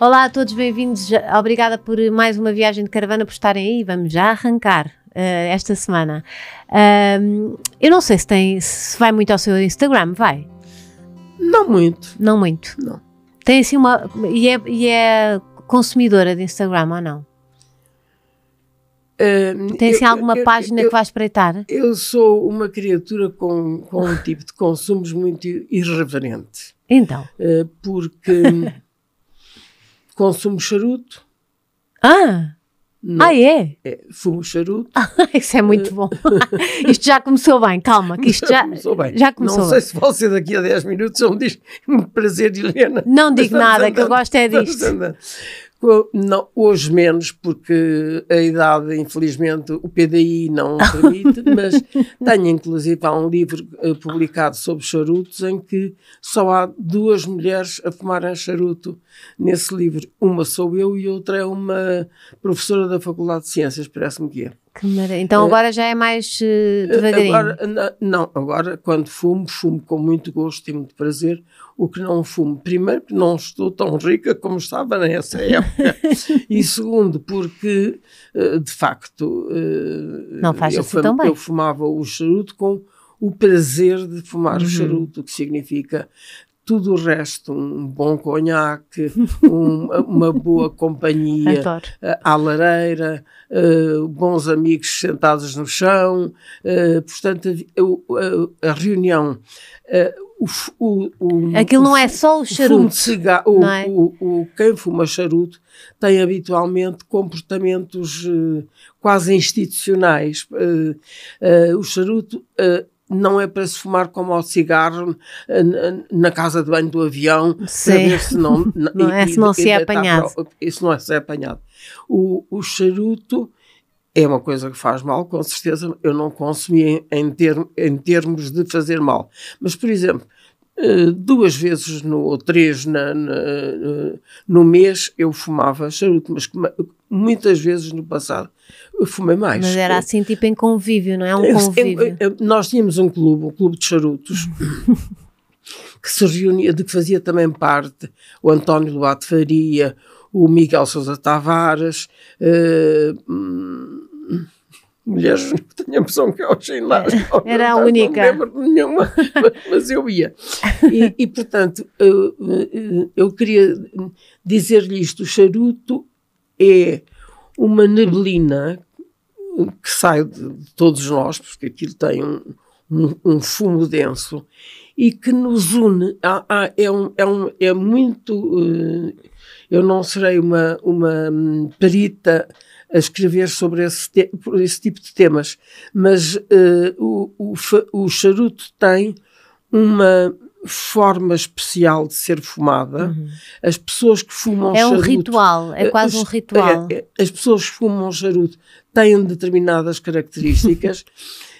Olá a todos, bem-vindos. Obrigada por mais uma viagem de caravana, por estarem aí. Vamos já arrancar. Uh, esta semana. eu não sei se, tem, se vai muito ao seu Instagram, vai? Não muito. Não muito? Não. Tem assim uma. E é, e é consumidora de Instagram ou não? tem assim eu, alguma eu, página eu, que vais espreitar? Eu sou uma criatura com, com um tipo de consumos muito irreverente. Então? Eh, porque. Consumo charuto. Ah! Não. Ah, é? é? Fumo charuto. Ah, isso é muito bom. isto já começou bem, calma, que isto já, já começou bem. Já começou não bem. sei se você daqui a 10 minutos ou me diz prazer, Helena. Não digo nada, andando, que eu gosto é disto. Não, hoje menos, porque a idade, infelizmente, o PDI não permite, mas tenho inclusive há um livro eh, publicado sobre charutos em que só há duas mulheres a fumarem charuto nesse livro. Uma sou eu e outra é uma professora da Faculdade de Ciências, parece-me que é. Que então agora já é mais eh, eh, devagarinho? Agora, não, agora quando fumo, fumo com muito gosto e muito prazer o que não fumo. Primeiro, que não estou tão rica como estava nessa época. e segundo, porque, eh, de facto, eh, não faz eu, tão bem. eu fumava o charuto com o prazer de fumar uhum. o charuto, o que significa tudo o resto, um bom conhaque, um, uma boa companhia eh, à lareira, uh, bons amigos sentados no chão, uh, portanto, a, a reunião, uh, o, o, o, Aquilo não é só o charuto. é? o, o, quem fuma charuto tem habitualmente comportamentos uh, quase institucionais. Uh, uh, o charuto não é para se fumar como ao cigarro na casa de banho do avião, Sim. para ver se não, não, e, é, se não se é, é tá apanhado. isso não é se é apanhado. O, o charuto é uma coisa que faz mal, com certeza eu não consumi em, em termos de fazer mal. Mas, por exemplo, eh, duas vezes no, ou três na, na, eh, no mês eu fumava charuto, mas muitas vezes no passado eu fumei mais. Mas era assim tipo em convívio, não é? Um convívio. nós tínhamos um clube, um clube de charutos. que se reunia, de que fazia também parte o António Lobato Faria, o Miguel Sousa Tavares, eh, hum, mulheres, tenho a impressão que eu iam lá. Era a única. Não lembro nenhuma, mas eu ia. E, e portanto, eu, eu queria dizer-lhe isto: o charuto é uma neblina que sai de, todos nós, porque aquilo tem um, um, um fumo denso, e que nos une. Ah, ah, é, um, é, um, é muito. Uh, eu não serei uma, uma hum, perita a escrever sobre esse, esse tipo de temas, mas uh, o, o, o, charuto tem uma forma especial de ser fumada. Uhum. As pessoas que fumam é um charuto... É um ritual, é eh, quase as, um ritual. É, as pessoas que fumam charuto têm determinadas características.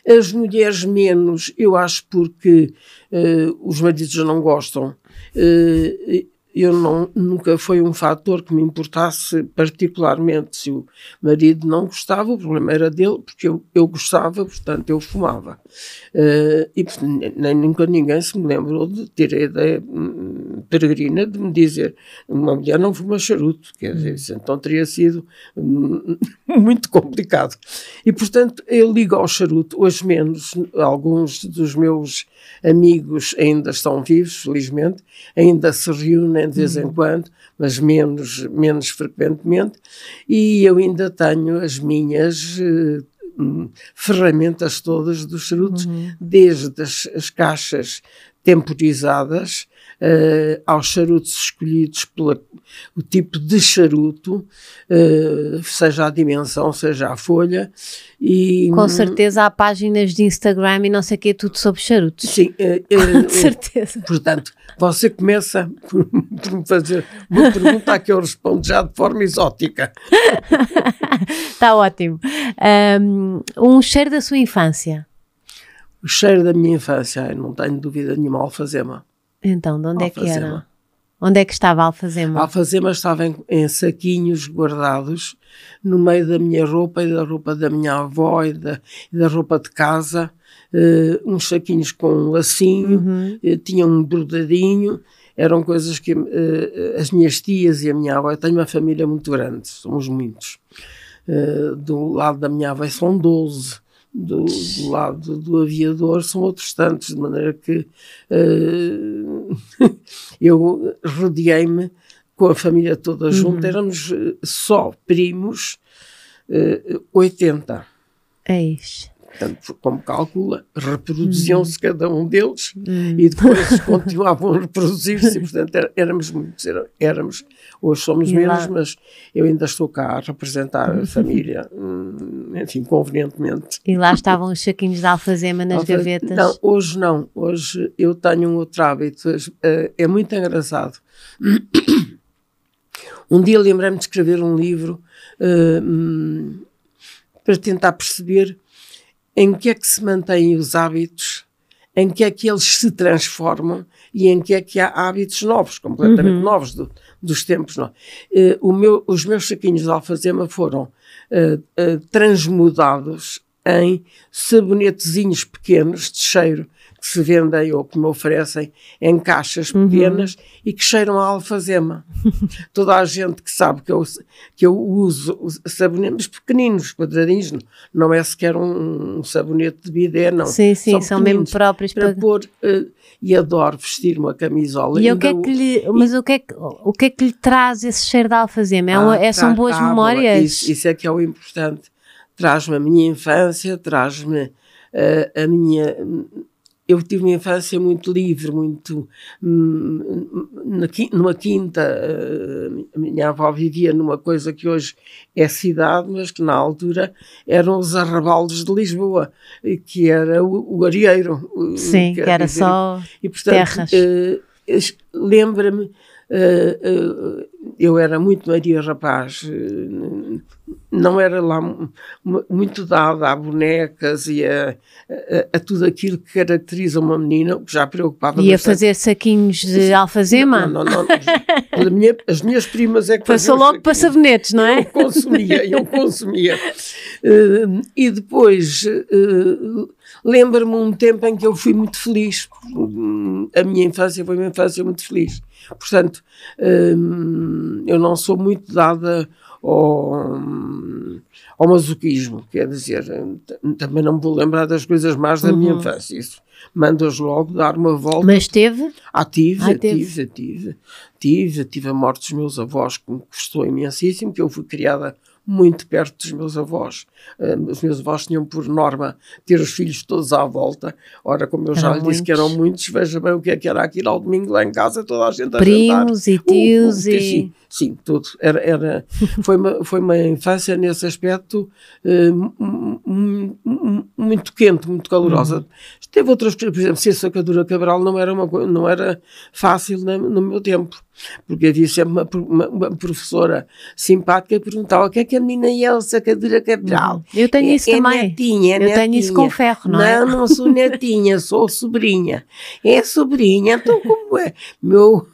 As mulheres menos, eu acho porque uh, os maridos já não gostam. Uh, eu não, nunca foi um fator que me importasse particularmente se o marido não gostava, o problema era dele, porque eu, eu gostava, portanto eu fumava. Uh, e nem, nunca ninguém se me lembrou de ter a ideia hum, peregrina de me dizer uma mulher não fuma charuto, quer dizer, isso então teria sido hum, muito complicado. E, portanto, eu ligo ao charuto, hoje menos, alguns dos meus amigos ainda estão vivos, felizmente, ainda se reúnem de vez em uhum. quando, mas menos, menos frequentemente, e eu ainda tenho as minhas eh, hum, ferramentas todas dos charutos, uhum. desde as, as, caixas temporizadas uh, aos charutos escolhidos pelo tipo de charuto, uh, seja a dimensão, seja a folha. E, Com certeza há páginas de Instagram e não sei o que, tudo sobre charutos. Sim, uh, Com certeza. Portanto, você começa por, por me fazer uma pergunta a que eu respondo já de forma exótica. Está ótimo. Um, um cheiro da sua infância? O cheiro da minha infância, não tenho dúvida nenhuma, alfazema. Então, de onde Alfazema. é que era? Onde é que estava a alfazema? A alfazema estava em, em, saquinhos guardados no meio da minha roupa e da roupa da minha avó e da, e da roupa de casa. Uh, uns saquinhos com um lacinho, uhum. uh, tinha um bordadinho. Eram coisas que uh, as minhas tias e a minha avó. Eu tenho uma família muito grande, somos muitos. do lado da minha avó são 12 do, do, lado do aviador são outros tantos, de maneira que uh, eu rodeei-me com a família toda uhum. junto uhum. éramos eh, só primos, uh, 80. Eis. Portanto, como calcula, reproduziam-se uhum. cada um deles uhum. e depois continuavam a reproduzir-se. Portanto, é, éramos muitos, é, éramos, hoje somos menos, mas eu ainda estou cá a representar a família, hum, enfim, convenientemente. E lá estavam os saquinhos de alfazema nas Alfa... gavetas? Não, hoje não. Hoje eu tenho um outro hábito. Eh, é muito engraçado. Um dia lembrei-me de escrever um livro uh, para tentar perceber em que é que se mantêm os hábitos, em que é que eles se transformam e em que é que há hábitos novos, completamente uhum. novos do, dos tempos. Não. Uh, meu, os meus saquinhos de alfazema foram uh, uh, transmudados em sabonetezinhos pequenos de cheiro que se vendem ou que me oferecem em caixas uhum. pequenas uhum. e que cheiram a alfazema. Toda a gente que sabe que eu, que eu uso sabonetes pequeninos, quadradinhos, não é sequer um, um sabonete de bidé, não. Sim, sim, são, são mesmo próprios para, para... pôr. Uh, e adoro vestir uma camisola. E é o que é que lhe, mas e... o, que é que, o que é que lhe traz esse cheiro de alfazema? É ah, é, são tá, boas tá, memórias? Isso, isso é que é o importante. Traz-me a minha infância, traz-me eh, a minha eu tive uma infância muito livre, muito hum, numa quinta. Eh, a minha avó vivia numa coisa que hoje é cidade, mas que na altura eram os arrabaldos de Lisboa, eh, que era o, o Sim, que era, que era só e, portanto, terras. Eh, lembra-me, eu era muito Maria Rapaz não era lá muito dada a bonecas e a, a, a tudo aquilo que caracteriza uma menina, o que já preocupava Ia bastante. fazer saquinhos de alfazema? Não, não, não. não. Minha, as minhas primas é que Passou logo para sabonetes, não é? Eu consumia, eu consumia. Uh, e depois, uh, lembro-me um tempo em que eu fui muito feliz. A minha infância foi uma infância muito feliz. Portanto, uh, eu não sou muito dada ao, ao masoquismo, quer dizer, também não me vou lembrar das coisas mais da uhum. minha infância, isso manda-os logo dar uma volta. Mas teve? Ah, tive, Ai, ah, tive, tive, tive, tive, tive a morte dos meus avós, que me custou imensíssimo, que eu fui criada muito perto dos meus avós. Uh, os meus avós tinham por norma ter os filhos todos à volta. Ora, como eu já lhe disse que eram muitos, veja bem o que é que era aquilo ao domingo lá em casa, toda a gente Primos a jantar. e tios uh, e... Sim, sim, tudo. Era, era, foi, uma, foi uma infância nesse aspecto uh, muito quente, muito calorosa. Uhum. Teve outras coisas, por exemplo, ser sacadura Cabral não era, uma, não era fácil no meu tempo, porque havia sempre uma, uma, uma professora simpática que perguntava o que é que a menina uhum. é o sacadura Cabral. Eu tenho isso é, também. É netinha, Eu netinha. tenho isso com ferro, não é? Não, não sou netinha, sou sobrinha. É sobrinha, então como é? Meu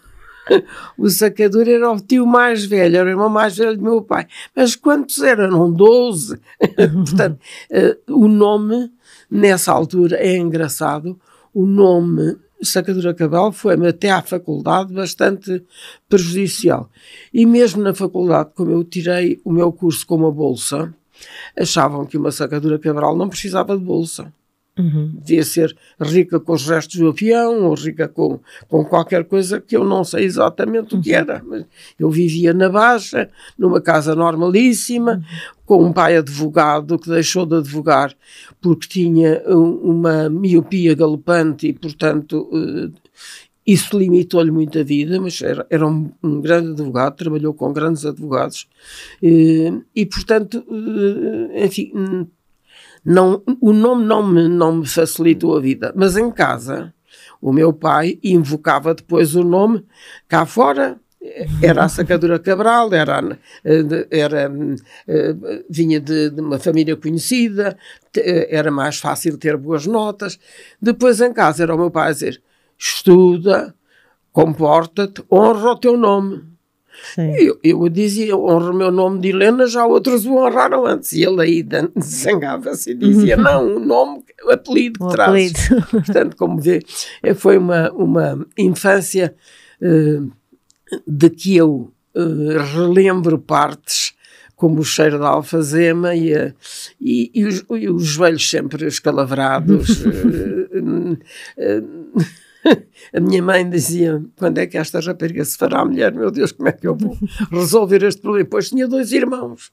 o sacador era o tio mais velho, era o irmão mais velho do meu pai. Mas quantos eram? doze 12. Portanto, uh, o nome Nessa altura, é engraçado, o nome Sacadura Cabal foi-me até à faculdade bastante prejudicial. E mesmo na faculdade, como eu tirei o meu curso com uma bolsa, achavam que uma sacadura cabral não precisava de bolsa. Uhum. Devia ser rica com os restos do avião ou rica com, com qualquer coisa que eu não sei exatamente uhum. o que uhum. era. Mas eu vivia na Baixa, numa casa normalíssima, uhum. com um pai advogado que deixou de advogar porque tinha uma miopia galopante e, portanto, eh, isso limitou-lhe muito a vida, mas era, era um, grande advogado, trabalhou com grandes advogados e, eh, e portanto, eh, enfim não, o nome não me, não me facilitou a vida, mas em casa o meu pai invocava depois o nome cá fora. Era a Sacadura Cabral, era, era, vinha de, de uma família conhecida, era mais fácil ter boas notas. Depois em casa era o meu pai a dizer: estuda, comporta-te, honra o teu nome. Sim. Eu, eu dizia, honro o meu nome de Helena, já outros o honraram antes. E ele aí zangava-se e dizia, uhum. não, o nome, o apelido o que traz. Apelido. Portanto, como vê, eh, foi uma, uma infância uh, de que eu uh, relembro partes como o cheiro da alfazema e, a, e, e, os, e os joelhos sempre escalavrados. uh, a minha mãe dizia quando é que esta rapariga se fará mulher? Meu Deus, como é que eu vou resolver este problema? Pois tinha dois irmãos,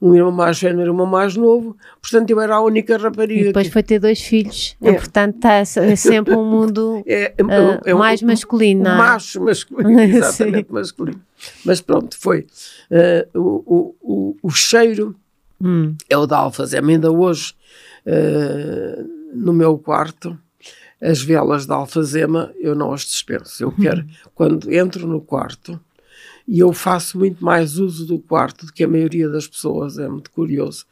um irmão mais velho e um irmão mais novo, portanto eu era a única rapariga. E depois que... foi ter dois filhos, é. e, portanto está é é sempre um mundo é, é, uh, um, mais masculino. mais macho masculino, exatamente masculino. Mas pronto, foi. Uh, o, o, o, cheiro hum. é o da alfazema, ainda hoje uh, no meu quarto as velas da alfazema eu não as dispenso. Eu quero, uhum. quando entro no quarto, e eu faço muito mais uso do quarto do que a maioria das pessoas, é muito curioso.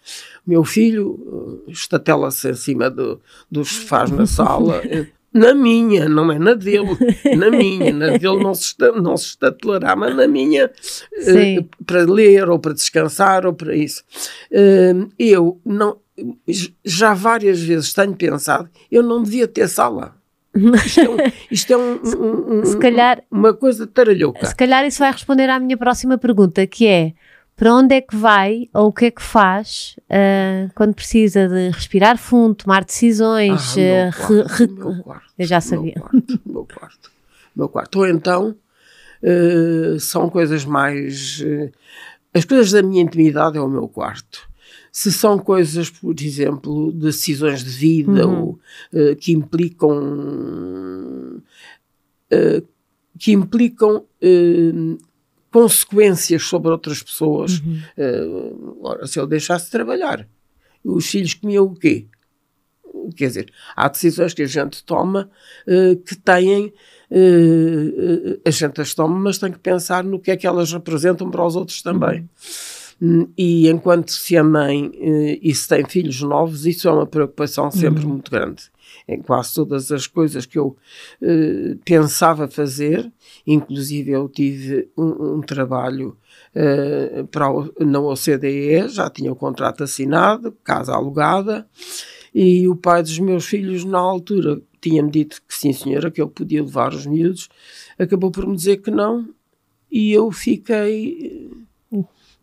Meu filho eh, estatela-se em cima do, dos sofás na sala, na minha, não é na dele, na minha, na dele não se, não se estatelará, mas na minha, eh, para ler ou para descansar ou para isso. Eh, eu não, já várias vezes tenho pensado, eu não devia ter sala. Isto é, um, isto é um, um, calhar, uma coisa taralhouca. Se calhar isso vai responder à minha próxima pergunta, que é para onde é que vai ou o que é que faz uh, quando precisa de respirar fundo, tomar decisões? Ah, ah quarto, re, quarto, eu já sabia. Meu quarto, meu quarto, meu quarto. Ou então uh, são coisas mais. Uh, as coisas da minha intimidade é o meu quarto se são coisas, por exemplo, decisões de vida uhum. ou, uh, que implicam uh, que implicam uh, consequências sobre outras pessoas. Uhum. ora, se eu deixasse de trabalhar, os filhos comiam o quê? Quer dizer, há decisões que a gente toma que têm a gente as toma, mas tem que pensar no que é que elas representam para os outros também. Uhum. Hum, e enquanto se é mãe eh, e se tem filhos novos, isso é uma preocupação sempre uhum. muito grande. Em quase todas as coisas que eu uh, pensava fazer, inclusive eu tive um, um trabalho uh, para o, na OCDE, já tinha o contrato assinado, casa alugada, e o pai dos meus filhos, na altura, tinha-me dito que sim, senhora, que eu podia levar os miúdos, acabou por me dizer que não, e eu fiquei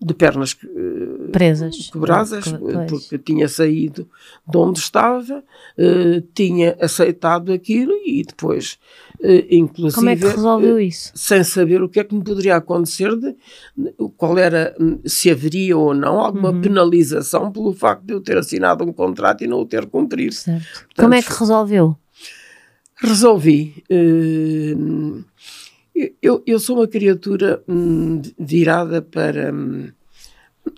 de pernas uh, presas, quebradas, eh, porque tinha saído de onde estava, uh, tinha aceitado aquilo e depois, uh, inclusive. Como é que resolveu isso? Sem saber o que é que me poderia acontecer, de, qual era, se haveria ou não alguma uhum. penalização pelo facto de eu ter assinado um contrato e não o ter cumprido. Portanto, Como é que resolveu? Resolvi. Uh, eu, eu, sou uma criatura hum, virada para hum,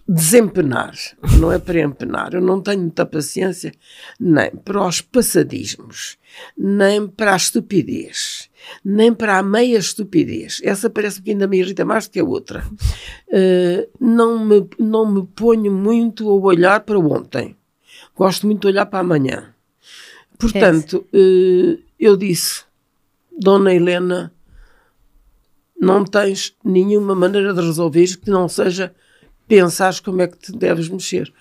desempenar, não é para empenar. Eu não tenho muita paciência nem para os passadismos, nem para a estupidez, nem para a meia estupidez. Essa parece que ainda me irrita mais do que a outra. Uh, não, me, não me ponho muito a olhar para ontem. Gosto muito de olhar para amanhã. Portanto, uh, eu disse, Dona Helena não tens nenhuma maneira de resolver que não seja pensar como é que te deves mexer.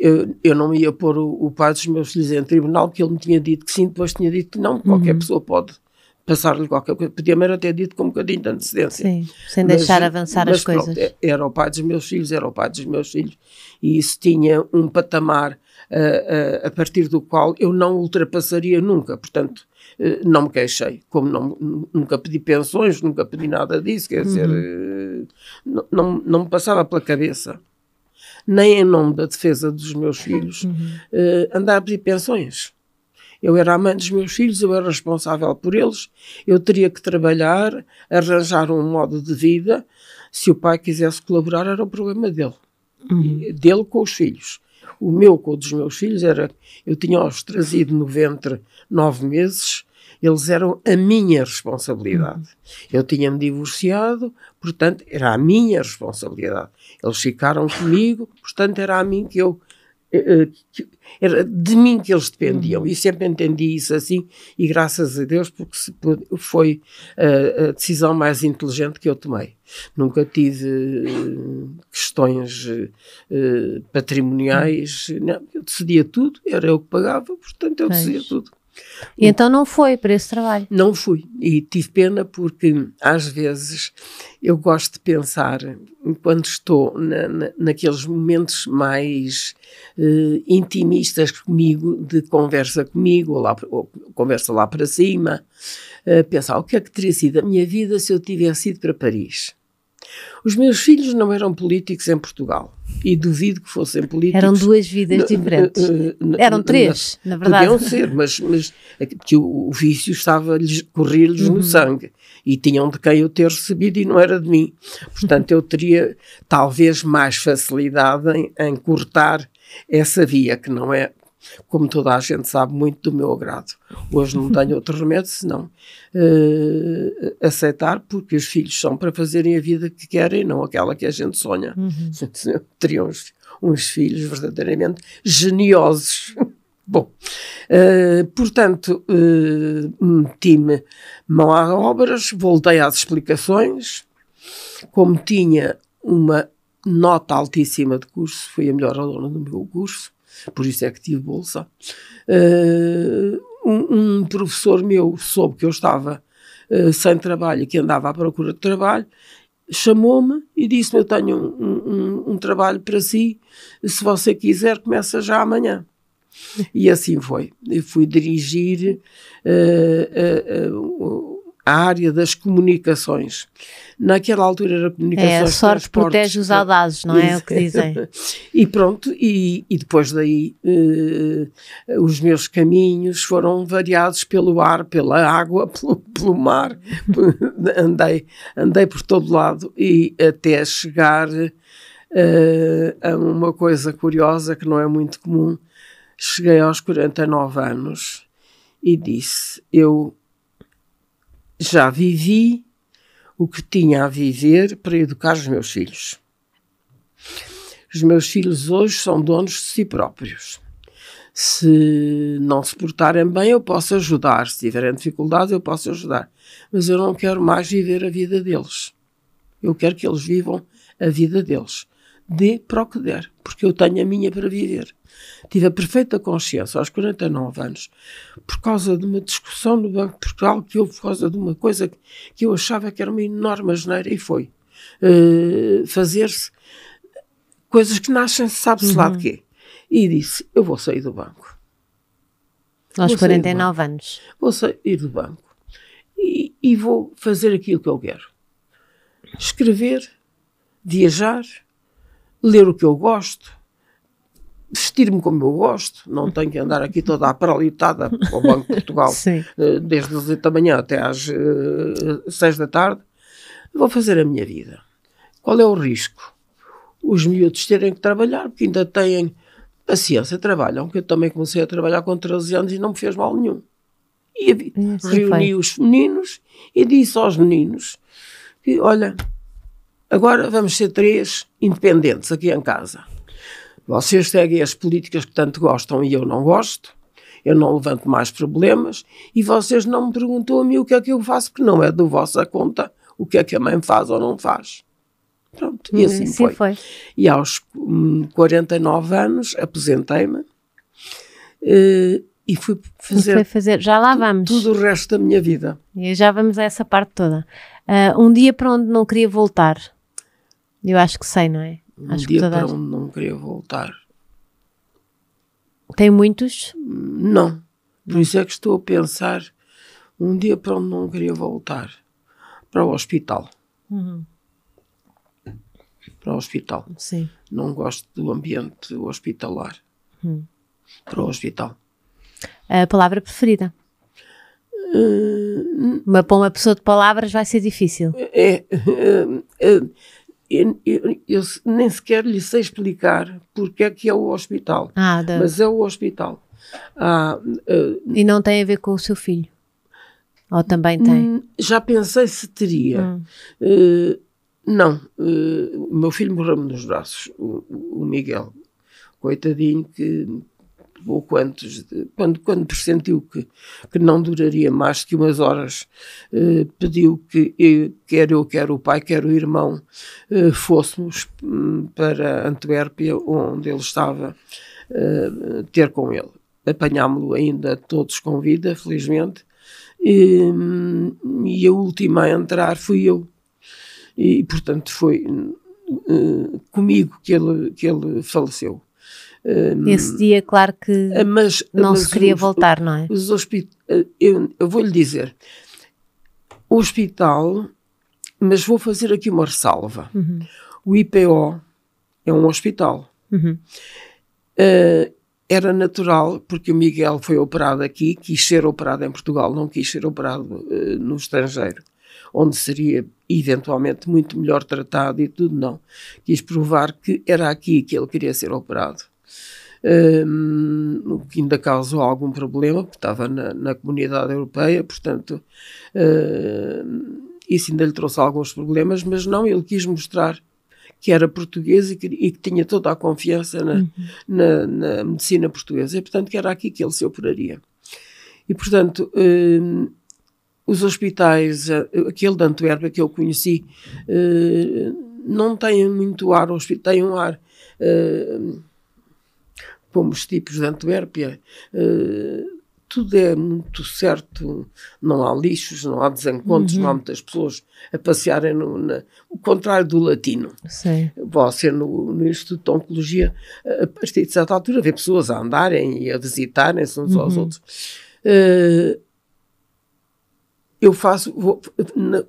Eu, eu não ia pôr o, o pai dos meus filhos em tribunal, porque ele me tinha dito que sim, depois tinha dito que não. Qualquer uhum. pessoa pode passar-lhe qualquer coisa. Podia-me até dito com um bocadinho de antecedência. Sim, sem mas, deixar avançar mas, as pronto, coisas. É, era o pai dos meus filhos, era o pai dos meus filhos. E isso tinha um patamar uh, uh, a partir do qual eu não ultrapassaria nunca. Portanto, eh, não me queixei, como não, nunca pedi pensões, nunca pedi nada disso, quer uhum. dizer, eh, não, não, não me passava pela cabeça, nem em nome da defesa dos meus filhos, uhum. uh, andar a pedir pensões. Eu era a mãe dos meus filhos, eu era responsável por eles, eu teria que trabalhar, arranjar um modo de vida. Se o pai quisesse colaborar, era o problema dele. Uhum. Dele com os filhos. O meu com o dos meus filhos era. Eu tinha-os trazido no ventre nove meses, eles eram a minha responsabilidade. Eu tinha-me divorciado, portanto, era a minha responsabilidade. Eles ficaram comigo, portanto, era a mim que eu eh, eh, era de mim que eles dependiam uhum. e sempre entendi isso assim e graças a Deus porque foi a, eh, a decisão mais inteligente que eu tomei nunca tive questões uh, patrimoniais não, eu decidia tudo era eu que pagava portanto eu decidia tudo e então não foi para esse trabalho? Não fui. E tive pena porque, às vezes, eu gosto de pensar, enquanto estou na, na, naqueles momentos mais eh, intimistas comigo, de conversa comigo, ou, lá, ou conversa lá para cima, eh, pensar o que é que teria sido a minha vida se eu tivesse ido para Paris. Os meus filhos não eram políticos em Portugal e duvido que fossem políticos. Eram duas vidas diferentes. Eh, eh, eh, eram três, na, na verdade. Podiam ser, mas, mas é que o, o vício estava correr-lhes uhum. no sangue e tinham de quem eu ter recebido e não era de mim. Portanto, eu teria talvez mais facilidade em, em cortar essa via que não é como toda a gente sabe, muito do meu agrado. Hoje não tenho outro remédio senão uh, aceitar, porque os filhos são para fazerem a vida que querem, não aquela que a gente sonha. Uhum. Teriam uns, uns filhos verdadeiramente geniosos. Bom, uh, portanto, uh, meti-me mão a obras, voltei às explicações. Como tinha uma nota altíssima de curso, fui a melhor aluna do meu curso, por isso é que tive bolsa. Uh, um, um, professor meu soube que eu estava uh, sem trabalho e que andava à procura de trabalho, chamou-me e disse-me: Eu tenho um, um, um trabalho para si, se você quiser, começa já amanhã. E assim foi. Eu fui dirigir uh, uh, uh a área das comunicações. Naquela altura era comunicações. É, a sorte protege os audazes, não é, é o que dizem. e pronto, e, e depois daí eh, os meus caminhos foram variados pelo ar, pela água, pelo, pelo mar. andei, andei por todo lado e até chegar eh, a uma coisa curiosa que não é muito comum. Cheguei aos 49 anos e disse: Eu já vivi o que tinha a viver para educar os meus filhos. Os meus filhos hoje são donos de si próprios. Se não se portarem bem, eu posso ajudar. Se tiverem dificuldades, eu posso ajudar. Mas eu não quero mais viver a vida deles. Eu quero que eles vivam a vida deles. Dê para o que der, porque eu tenho a minha para viver. Tive a perfeita consciência, aos 49 anos, por causa de uma discussão no Banco de Portugal que houve por causa de uma coisa que eu achava que era uma enorme geneira e foi. Uh, Fazer-se coisas que nascem, sabe-se uhum. lá de uhum. quê. E disse: Eu vou sair do banco. Aos vou 49 anos. Vou sair do banco e, e vou fazer aquilo que eu quero: escrever, viajar, ler o que eu gosto vestir-me como eu gosto, não tenho que andar aqui toda paralitada ao Banco de Portugal eh, desde as 8 da manhã até às 6 eh, da tarde. Vou fazer a minha vida. Qual é o risco? Os miúdos terem que trabalhar, porque ainda têm paciência, trabalham, que eu também comecei a trabalhar com 13 anos e não me fez mal nenhum. E Sim, reuni foi. os meninos e disse aos meninos que, olha, agora vamos ser três independentes aqui em casa vocês seguem as políticas que tanto gostam e eu não gosto, eu não levanto mais problemas e vocês não me perguntam a mim o que é que eu faço, porque não é da vossa conta o que é que a mãe faz ou não faz. Pronto, e hum, assim, Sim, foi. foi. E aos 49 hum, anos aposentei-me eh, e fui fazer, e fazer, já lá vamos. tudo o resto da minha vida. E já vamos a essa parte toda. Uh, um dia para onde não queria voltar. Eu acho que sei, não é? um Acho dia para onde não queria voltar. Tem muitos? Não. Por isso é que estou a pensar um dia para onde não queria voltar. Para o hospital. Uhum. Para o hospital. Sim. Não gosto do ambiente hospitalar. Uhum. Para o hospital. A palavra preferida? Uh, uma, para uma pessoa de palavras vai ser difícil. É, é, é, eu, eu, eu, nem sequer lhe sei explicar porque é que é o hospital. Mas é o hospital. Ah, uh, e não tem a ver com o seu filho? Ou também tem? Hum, já pensei se teria. Hum. Uh, não. Uh, meu filho morreu-me nos braços, o, o Miguel. Coitadinho que ou quantos, quando, quando pressentiu que, que não duraria mais que umas horas, eh, pediu que eu, quer eu, quer o pai, quer o irmão, eh, fôssemos hum, para Antuérpia, onde ele estava, eh, ter com ele. Apanhámo-lo ainda todos com vida, felizmente, e, hum, e a última a entrar fui eu. E, portanto, foi hum, eh, comigo que ele, que ele faleceu. Hum, Esse dia, claro que eh, mas, não mas se queria os, voltar, não é? Os hospit... Eh, eu, eu vou lhe dizer, o hospital, mas vou fazer aqui uma ressalva. Uhum. O IPO é um hospital. Uhum. Uh, era natural, porque o Miguel foi operado aqui, quis ser operado em Portugal, não quis ser operado uh, no estrangeiro, onde seria eventualmente muito melhor tratado e tudo, não. Quis provar que era aqui que ele queria ser operado. Um, o que ainda causou algum problema, porque estava na, na comunidade europeia, portanto, uh, isso ainda lhe trouxe alguns problemas, mas não, ele quis mostrar que era português e que, e que tinha toda a confiança na, uhum. na, na, medicina portuguesa, e portanto, que era aqui que ele se operaria. E portanto, um, os hospitais, aquele de Antuérpia que eu conheci, não tem muito ar, tem um ar como os tipos de Antuérpia, uh, tudo é muito certo, não há lixos, não há desencontros, uhum. não há uhum. muitas pessoas a passearem no, na, o contrário do latino. Sim. Você no, no, Instituto de Oncologia, eh, a partir de certa altura, vê pessoas a andarem e a visitarem-se uns uhum. aos outros. Uh, eu faço, vou,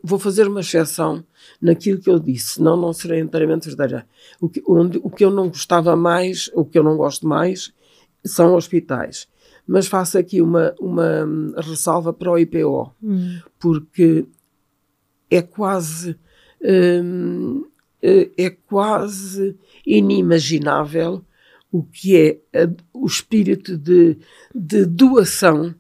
vou fazer uma exceção naquilo que eu disse, senão não serei inteiramente verdadeira. O que, onde, o que eu não gostava mais, o que eu não gosto mais, são hospitais. Mas faço aqui uma, uma hum, ressalva para o IPO, hum. porque é quase. Hum, eh, é quase inimaginável o que é a, o espírito de, de doação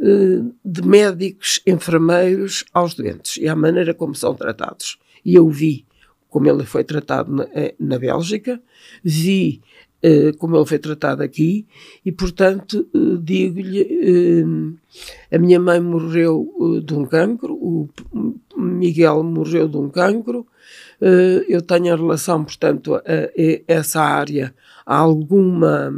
eh, de médicos, enfermeiros aos doentes e à maneira como são tratados e eu vi como ele foi tratado na, eh, na Bélgica, vi uh, como ele foi tratado aqui e, portanto, uh, digo-lhe: uh, a minha mãe morreu de um cancro, o Miguel morreu de um cancro. eu tenho em relação, portanto, a, a, essa área, a alguma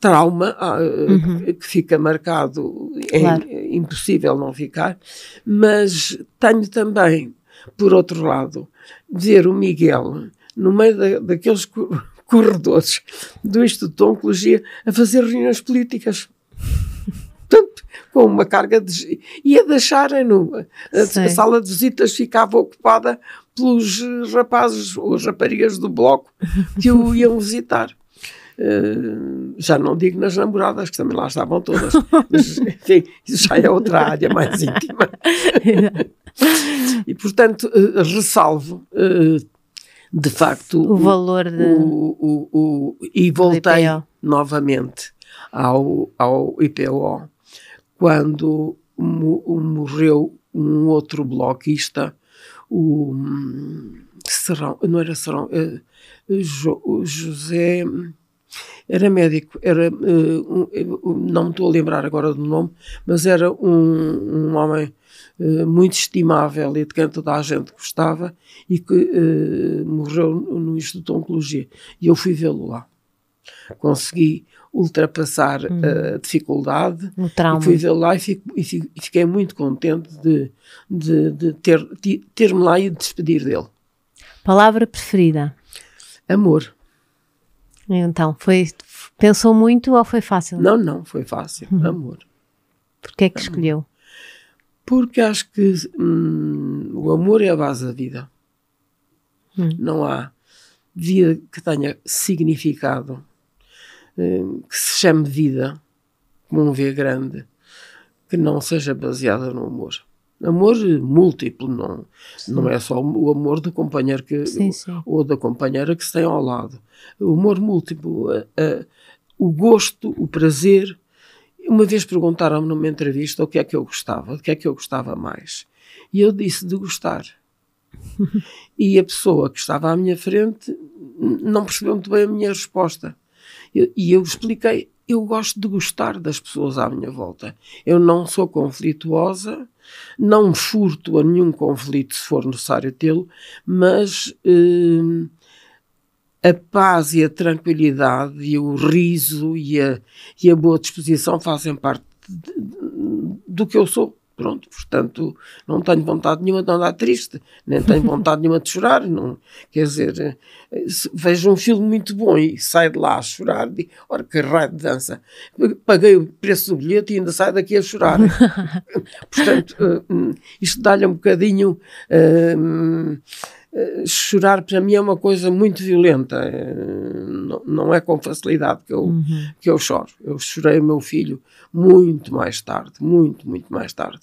trauma uh, uhum. que fica marcado, é, claro. É impossível não ficar, mas tenho também, por outro lado, ver o Miguel no meio da, daqueles corredores do Instituto de Oncologia a fazer reuniões políticas. Portanto, com uma carga de. a deixarem-no. A, a, sala de visitas ficava ocupada pelos rapazes ou raparigas do bloco que o iam visitar. Eh, já não digo nas namoradas, que também lá estavam todas, mas, enfim, isso já é outra área mais íntima. e, portanto, eh, ressalvo, eh, de facto, o, valor de, o, o, e voltei novamente ao, ao IPO quando morreu um outro bloquista, o hum, Serrão, não era Serrão, José hum, era médico, era, uh, um, não me estou a lembrar agora do nome, mas era um, um homem uh, muito estimável e de quem toda a gente gostava e que uh, morreu no Instituto de Oncologia. E eu fui vê-lo lá. Consegui ultrapassar hum. a dificuldade. O trauma. Fui lá e, fico, e, fico, e, fiquei muito contente de, de, de ter-me ter lá e de despedir dele. Palavra preferida? Amor. Então, foi pensou muito ou foi fácil? Não, não, foi fácil, uhum. amor. Porquê é que amor. escolheu? Porque acho que hum, o amor é a base da vida. Uhum. Não há vida que tenha significado, hum, que se chame vida, como um V grande, que não seja baseada no amor. Amor múltiplo, não, sim. não é só o amor do companheiro que, sim, sim. ou da companheira que se tem ao lado. O amor múltiplo, a, a, o gosto, o prazer. Uma vez perguntaram-me numa entrevista o que é que eu gostava, o que é que eu gostava mais. E eu disse de gostar. e a pessoa que estava à minha frente não percebeu muito bem a minha resposta. E eu expliquei, eu gosto de gostar das pessoas à minha volta. Eu não sou conflituosa, não furto a nenhum conflito se for necessário tê-lo, mas eh, a paz e a tranquilidade e o riso e a, e a boa disposição fazem parte de, de, do que eu sou. Pronto, portanto, não tenho vontade nenhuma de andar triste, nem tenho vontade nenhuma de chorar. Não, quer dizer, vejo um filme muito bom e saio de lá a chorar, digo, olha que raio de dança. Paguei o preço do bilhete e ainda saio daqui a chorar. portanto, eh, hum, isto dá-lhe um bocadinho. Eh, hum, eh, chorar para mim é uma coisa muito violenta. Eh, não, não é com facilidade que eu, uhum. que eu choro. Eu chorei o meu filho muito mais tarde, muito, muito mais tarde.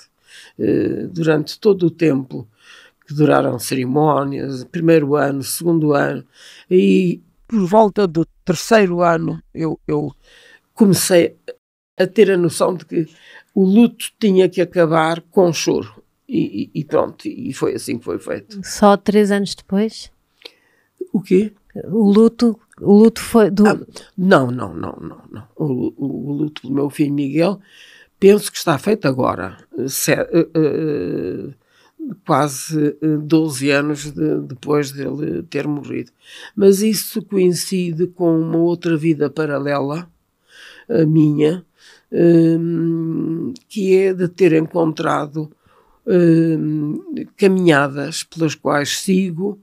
Eh, durante todo o tempo que duraram cerimónias, primeiro ano, segundo ano, e por volta do terceiro ano eu, eu comecei a ter a noção de que o luto tinha que acabar com choro. E, e, pronto, e foi assim que foi feito. Só três anos depois? O quê? O luto, o luto foi do... Ah, não, não, não, não, não. O, o, o, luto do meu filho Miguel, penso que está feito agora. Se, uh, uh, quase 12 eh, anos de, depois dele ter morrido. Mas isso coincide com uma outra vida paralela, a minha, um, ehm, que é de ter encontrado Hum, caminhadas pelas quais sigo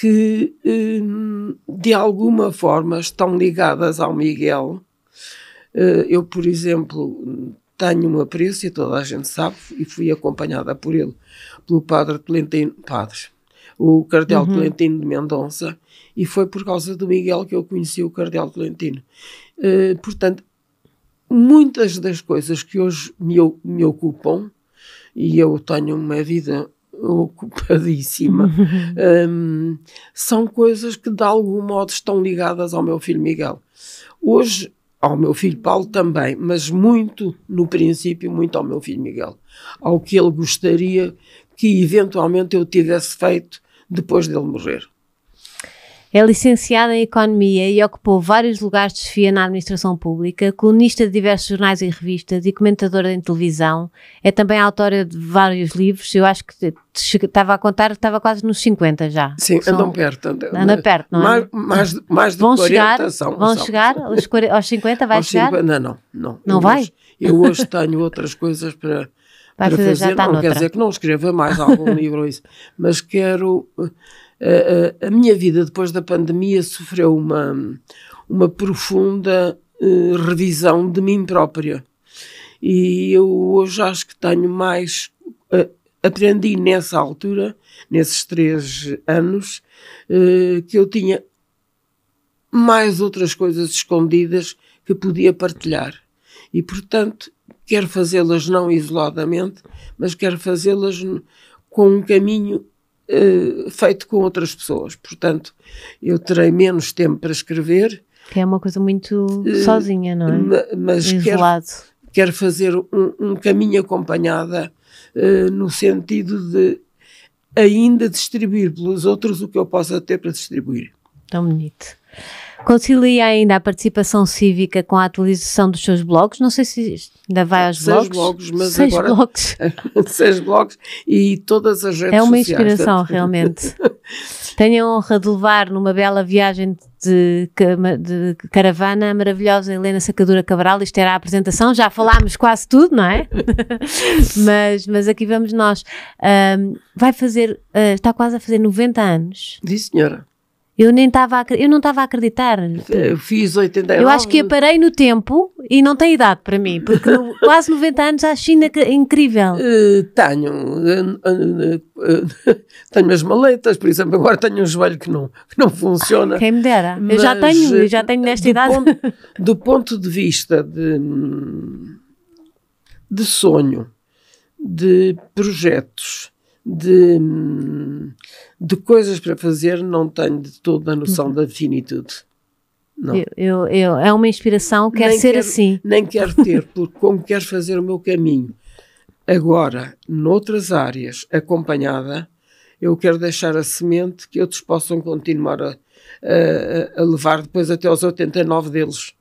que hum, de alguma forma estão ligadas ao Miguel. Eh, eu, por exemplo, tenho um apreço, e toda a gente sabe, e fui acompanhada por ele, pelo padre Tolentino, padre, o cardeal uhum. Tolentino de Mendonça, e foi por causa do Miguel que eu conheci o cardeal Tolentino. Eh, portanto, muitas das coisas que hoje me, me ocupam e eu tenho uma vida ocupadíssima, um, são coisas que de algum modo estão ligadas ao meu filho Miguel. Hoje, ao meu filho Paulo também, mas muito no princípio, muito ao meu filho Miguel, ao que ele gostaria que eventualmente eu tivesse feito depois dele morrer. É licenciada em Economia e ocupou vários lugares de chefia na administração pública, colunista de diversos jornais e revistas e comentadora em televisão. É também autora de vários livros. Eu acho que estava a contar, estava quase nos 50 já. Sim, São, andam perto. Andam, andam perto, não é? Mais, mais, mais de vão 40 chegar, são, Vão são. chegar aos, 40, aos 50, vai aos chegar? 50, não, não. Não, eu vai? Hoje, eu hoje tenho outras coisas para... para fazer, fazer. não quer dizer que não escreva mais algum livro, isso, mas quero eh, eh, eh, a, minha vida depois da pandemia sofreu uma, uma profunda eh, revisão de mim própria. E eu hoje acho que tenho mais. aprendi nessa altura, nesses três anos, que eu tinha mais outras coisas escondidas que podia partilhar. E, portanto, quero fazê-las não isoladamente, mas quero fazê-las com um caminho eh, feito com outras pessoas. Portanto, eu terei menos tempo para escrever. Que é uma coisa muito eh, sozinha, não é? Mas Quero, quero fazer um, um caminho acompanhada uh, no sentido de ainda distribuir pelos outros o que eu possa ter para distribuir. Tão bonito. Concilia ainda a participação cívica com a atualização dos seus blogs? Não sei se ainda vai aos seis blogs. blogs seis agora, blogs. seis blogs e todas as redes É uma inspiração, sociais, realmente. Tenho a honra de levar numa bela viagem de, de, caravana a maravilhosa Helena Sacadura Cabral. Isto era a apresentação, já falámos quase tudo, não é? mas, mas aqui vamos nós. Um, vai fazer, uh, está quase a fazer 90 anos. Diz, senhora. Eu nem estava eu não estava a acreditar. Eu fiz 89. Eu acho que aparei no tempo e não tem idade para mim, porque no, quase 90 anos acho incrível. Uh, tenho, uh, uh, tenho as maletas, por exemplo, agora tenho um joelho que não, que não funciona. Ah, quem me dera. eu já tenho, eu já tenho nesta do idade. Ponto, do ponto de vista de, de sonho, de projetos, de de coisas para fazer, não tenho de toda a noção uhum. da finitude. Não. Eu, eu, eu, é uma inspiração, quer nem ser quero, assim. Nem quero ter, porque como quero fazer o meu caminho agora, noutras áreas, acompanhada, eu quero deixar a semente que outros possam continuar a, a, a levar depois até aos 89 deles.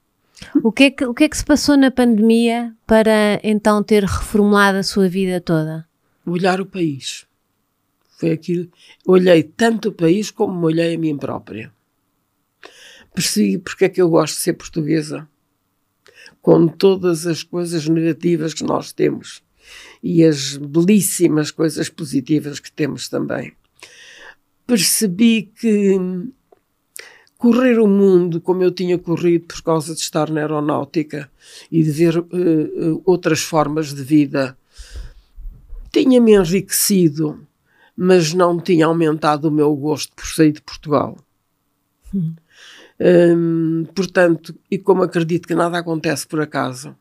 O que, é que, o que é que se passou na pandemia para então ter reformulado a sua vida toda? Olhar o país. Foi aquilo. Olhei tanto o país como me olhei a mim própria. Percebi porque é que eu gosto de ser portuguesa. Com todas as coisas negativas que nós temos e as belíssimas coisas positivas que temos também. Percebi que correr o mundo como eu tinha corrido por causa de estar na aeronáutica e de ver uh, outras formas de vida tinha-me enriquecido mas não tinha aumentado o meu gosto por sair de Portugal. Hum. Hum, portanto, e como acredito que nada acontece por acaso,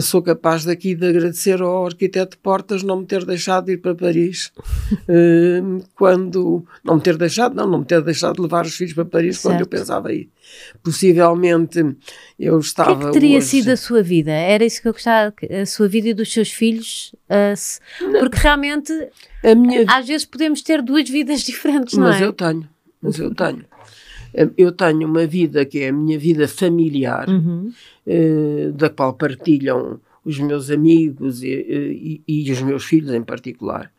sou capaz daqui de agradecer ao arquiteto Portas não me ter deixado de ir para Paris hum, quando. Não me ter deixado, não, não me ter deixado de levar os filhos para Paris certo. quando eu pensava ir. Possivelmente eu estava. O que, é que teria hoje... sido a sua vida? Era isso que eu gostava, a sua vida e dos seus filhos? Uh, se... Porque realmente a minha... Às vezes podemos ter duas vidas diferentes, não mas é? Mas eu tenho, mas eu tenho. Hum, eu tenho uma vida que é a minha vida familiar, uhum. Eh, da qual partilham os meus amigos e, e, e os meus filhos em particular.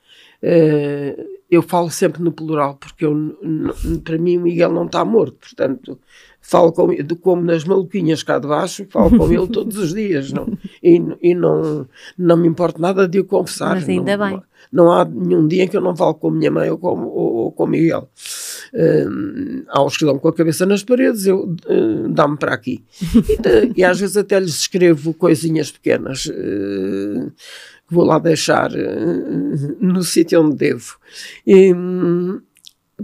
Eh, eu falo sempre no plural porque eu, para mim o Miguel não está morto, portanto falo com ele, como nas maluquinhas cá de baixo, falo com ele todos os dias, não, e, e não, não me importa nada de o confessar. Mas ainda não, bem. Não há nenhum dia em que eu não falo com a minha mãe ou com, ou, ou com o Miguel. Uh, há os que dão com a cabeça nas paredes, eu uh, dá-me para aqui. E, de, e, às vezes até lhes escrevo coisinhas pequenas. Uh, que vou lá deixar no sítio onde devo. E, um,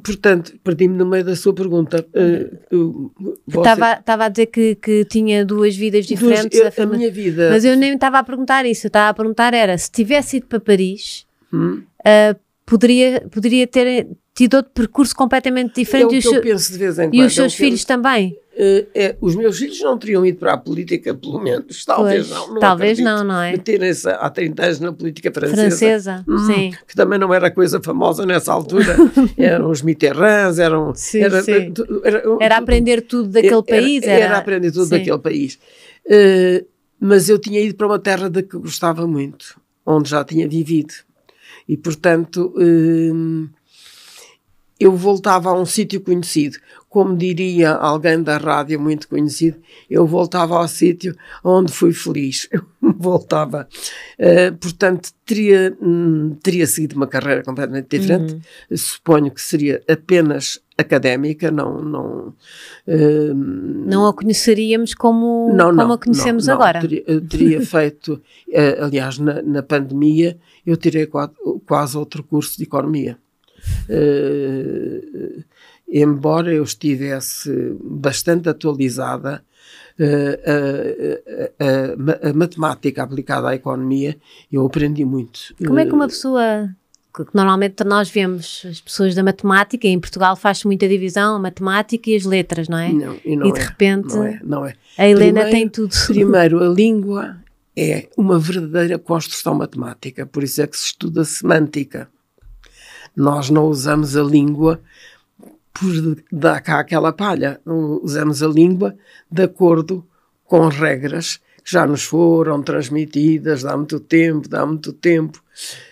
Portanto, perdi-me no meio da sua pergunta. Estava eh, você... a dizer que, que, tinha duas vidas diferentes. Duas, eu, a, a minha vida. Mas eu nem estava a perguntar isso. Eu estava a perguntar era se tivesse ido para Paris, hum? uh, poderia, poderia ter tido outro percurso completamente é diferente. É e, os seu, e os seus filhos também. Eh, é, os meus filhos não teriam ido para a política, pelo menos. Talvez pois, não. não talvez não, não é? Meterem-se há 30 anos na política francesa. Francesa, hum, sim. Que também não era coisa famosa nessa altura. eram os Mitterrands, eram. Sim, era, sim. Eh, era, era, aprender tudo daquele era, país. Era, era, aprender tudo sim. daquele país. Uh, mas eu tinha ido para uma terra de que gostava muito, onde já tinha vivido. E, portanto. Uh, eu voltava a um sítio conhecido como diria alguém da rádio muito conhecido, eu voltava ao sítio onde fui feliz. Eu voltava. Uh, portanto, teria, hum, teria seguido uma carreira completamente diferente. Uhum. Suponho que seria apenas académica, não. Não, uh, não a conheceríamos como, não, como não, a conhecemos não, agora. Teria, teria feito, uh, aliás, na, na, pandemia, eu tirei quase, quase outro curso de economia. Uh, embora eu estivesse bastante atualizada, eh, a, a, a, a, matemática aplicada à economia, eu aprendi muito. Como é que uma eh, pessoa. Que normalmente nós vemos as pessoas da matemática, em Portugal faz-se muita divisão, a matemática e as letras, não é? Não, e, não e de é, repente não é, não é. a Helena primeiro, tem tudo. Primeiro, a língua é uma verdadeira construção matemática, por isso é que se estuda semântica. Nós não usamos a língua por dar cá aquela palha. Usamos a língua de acordo com regras que já nos foram transmitidas há muito tempo, há muito tempo,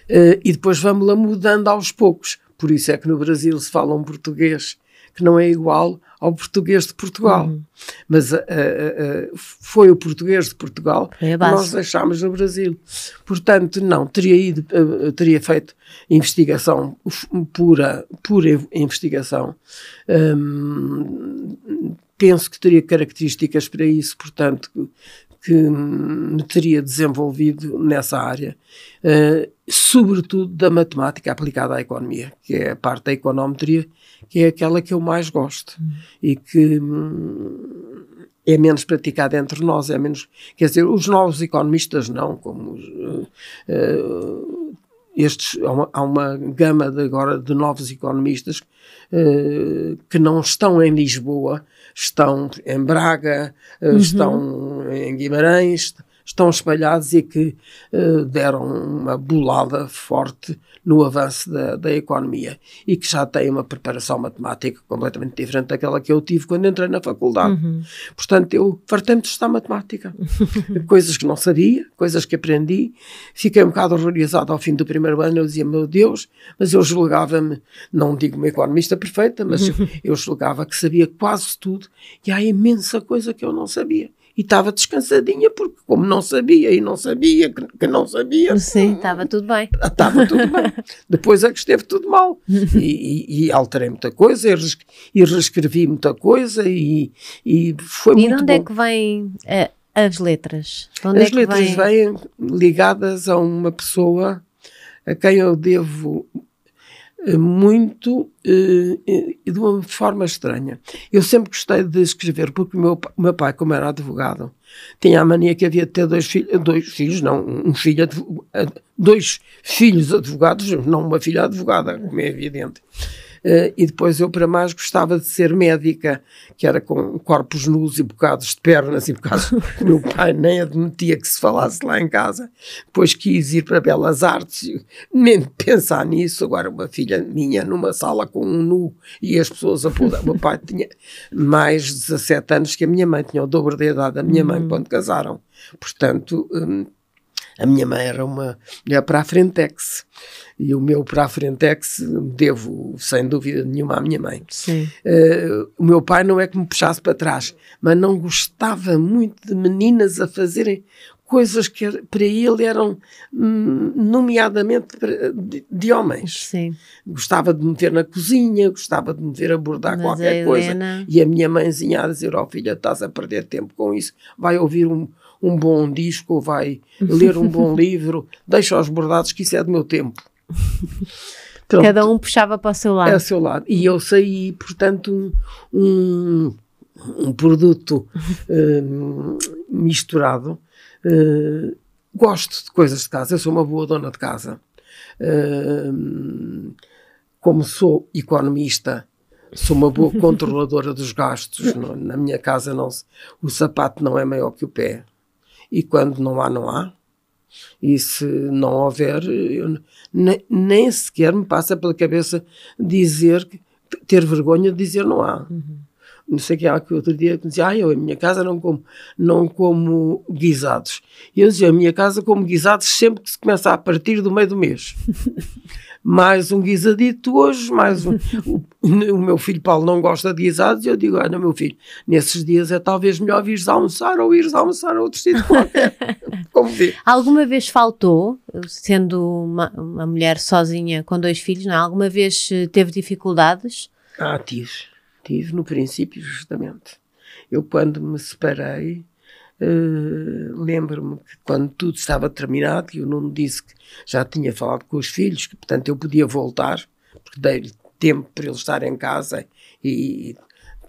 eh, e depois vamos-la mudando aos poucos. Por isso é que no Brasil se fala um português que não é igual ao português de Portugal. Uhum. Mas uh, uh, foi o português de Portugal que nós deixámos no Brasil. Portanto, não, teria, ido, teria feito investigação pura, pura investigação. Um, penso que teria características para isso, portanto, que me hum, teria desenvolvido nessa área, uh, sobretudo da matemática aplicada à economia, que é a parte da econometria que é aquela que eu mais gosto e que hum, é menos praticada entre nós, é menos, quer dizer, os novos economistas não, como os, uh, estes, há uma, há uma, gama de agora de novos economistas uh, que não estão em Lisboa, estão em Braga, uhum. estão em Guimarães, estão espalhados e que uh, deram uma bolada forte no avanço da, da economia e que já têm uma preparação matemática completamente diferente daquela que eu tive quando entrei na faculdade. Uhum. Portanto, eu fartei-me de estudar matemática. coisas que não sabia, coisas que aprendi. Fiquei um bocado horrorizado ao fim do primeiro ano. Eu dizia, meu Deus, mas eu julgava-me, não digo uma economista perfeita, mas eu, eu julgava que sabia quase tudo e há imensa coisa que eu não sabia e estava descansadinha, porque como não sabia e não sabia que não sabia. Sim, estava tudo bem. Estava tudo bem. Depois é que esteve tudo mal. E, e, e alterei muita coisa e, res, e, reescrevi muita coisa e, e foi muito é bom. E eh, de onde é que vem as letras? as é letras vêm ligadas a uma pessoa a quem eu devo eh, muito e eh, eh, de uma forma estranha. Eu sempre gostei de escrever, porque o meu, meu pai, como era advogado, tinha a mania que havia de ter dois, filhos dois filhos, não, um filho, dois filhos advogados, não uma filha advogada, como é evidente. Uh, e depois eu, para mais, gostava de ser médica, que era com corpos nus e bocados de pernas e bocados. meu pai nem admitia que se falasse lá em casa. Depois quis ir para Belas Artes, nem pensar nisso. Agora, uma filha minha numa sala com um nu e as pessoas a aplaudavam. meu pai tinha mais 17 anos que a minha mãe, tinha o dobro da idade da minha mãe hum. quando casaram. Portanto. Um, a minha mãe era uma mulher para a Frentex e o meu para a Frentex é devo, sem dúvida nenhuma, à minha mãe. Uh, o meu pai não é que me puxasse para trás, mas não gostava muito de meninas a fazerem coisas que para ele eram hum, nomeadamente de, homens. Sim. Gostava de me ver na cozinha, gostava de me ver abordar Mas qualquer coisa. Helena... E a minha mãezinha a dizer, ó oh, filha, estás a perder tempo com isso, vai ouvir um, um bom disco, vai ler um bom livro, deixa os bordados que isso é do meu tempo. Pronto. Cada um puxava para o seu lado. É o seu lado. E eu saí, portanto, um, um, um produto uh, misturado. Uh, gosto de coisas de casa, eu sou uma boa dona de casa. Uh, como sou economista, sou uma boa controladora dos gastos. na minha casa não o sapato não é maior que o pé. E quando não há, não há. E se não houver, nem, nem sequer me passa pela cabeça dizer, ter vergonha de dizer não há. Uhum. Não sei que há que outro dia que dizia, ah, eu em minha casa não como, não como guisados. E eu dizia, a minha casa como guisados sempre que se começa a partir do meio do mês. mais um guisadito hoje, mais um. o, o, meu filho Paulo não gosta de guisados, e eu digo: olha, meu filho, nesses dias é talvez melhor vires almoçar ou ires almoçar a outro sítio qualquer. Como digo. Alguma vez faltou, sendo uma, uma, mulher sozinha com dois filhos, não? É? Alguma vez eh, teve dificuldades? Ah, tive. Tive no princípio, justamente. Eu, quando me separei, eh, lembro-me que quando tudo estava terminado, e o Nuno disse que já tinha falado com os filhos, que portanto eu podia voltar, porque dei-lhe tempo para ele estar em casa e, e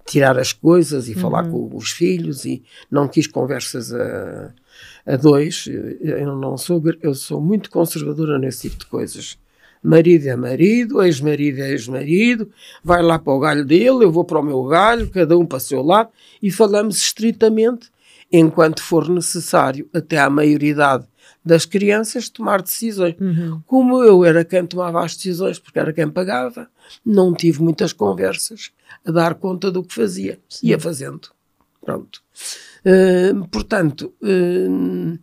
tirar as coisas e uhum. falar com os filhos e não quis conversas a, a dois. Eu não sou, eu sou muito conservadora nesse tipo de coisas marido é marido, ex-marido é ex-marido, vai lá para o galho dele, eu vou para o meu galho, cada um para o seu lado, e falamos estritamente enquanto for necessário, até à maioridade das crianças, tomar decisões. Uhum. Como eu era quem tomava as decisões, porque era quem pagava, não tive muitas conversas a dar conta do que fazia. Sim. Ia fazendo. Pronto. Uh, portanto, uh,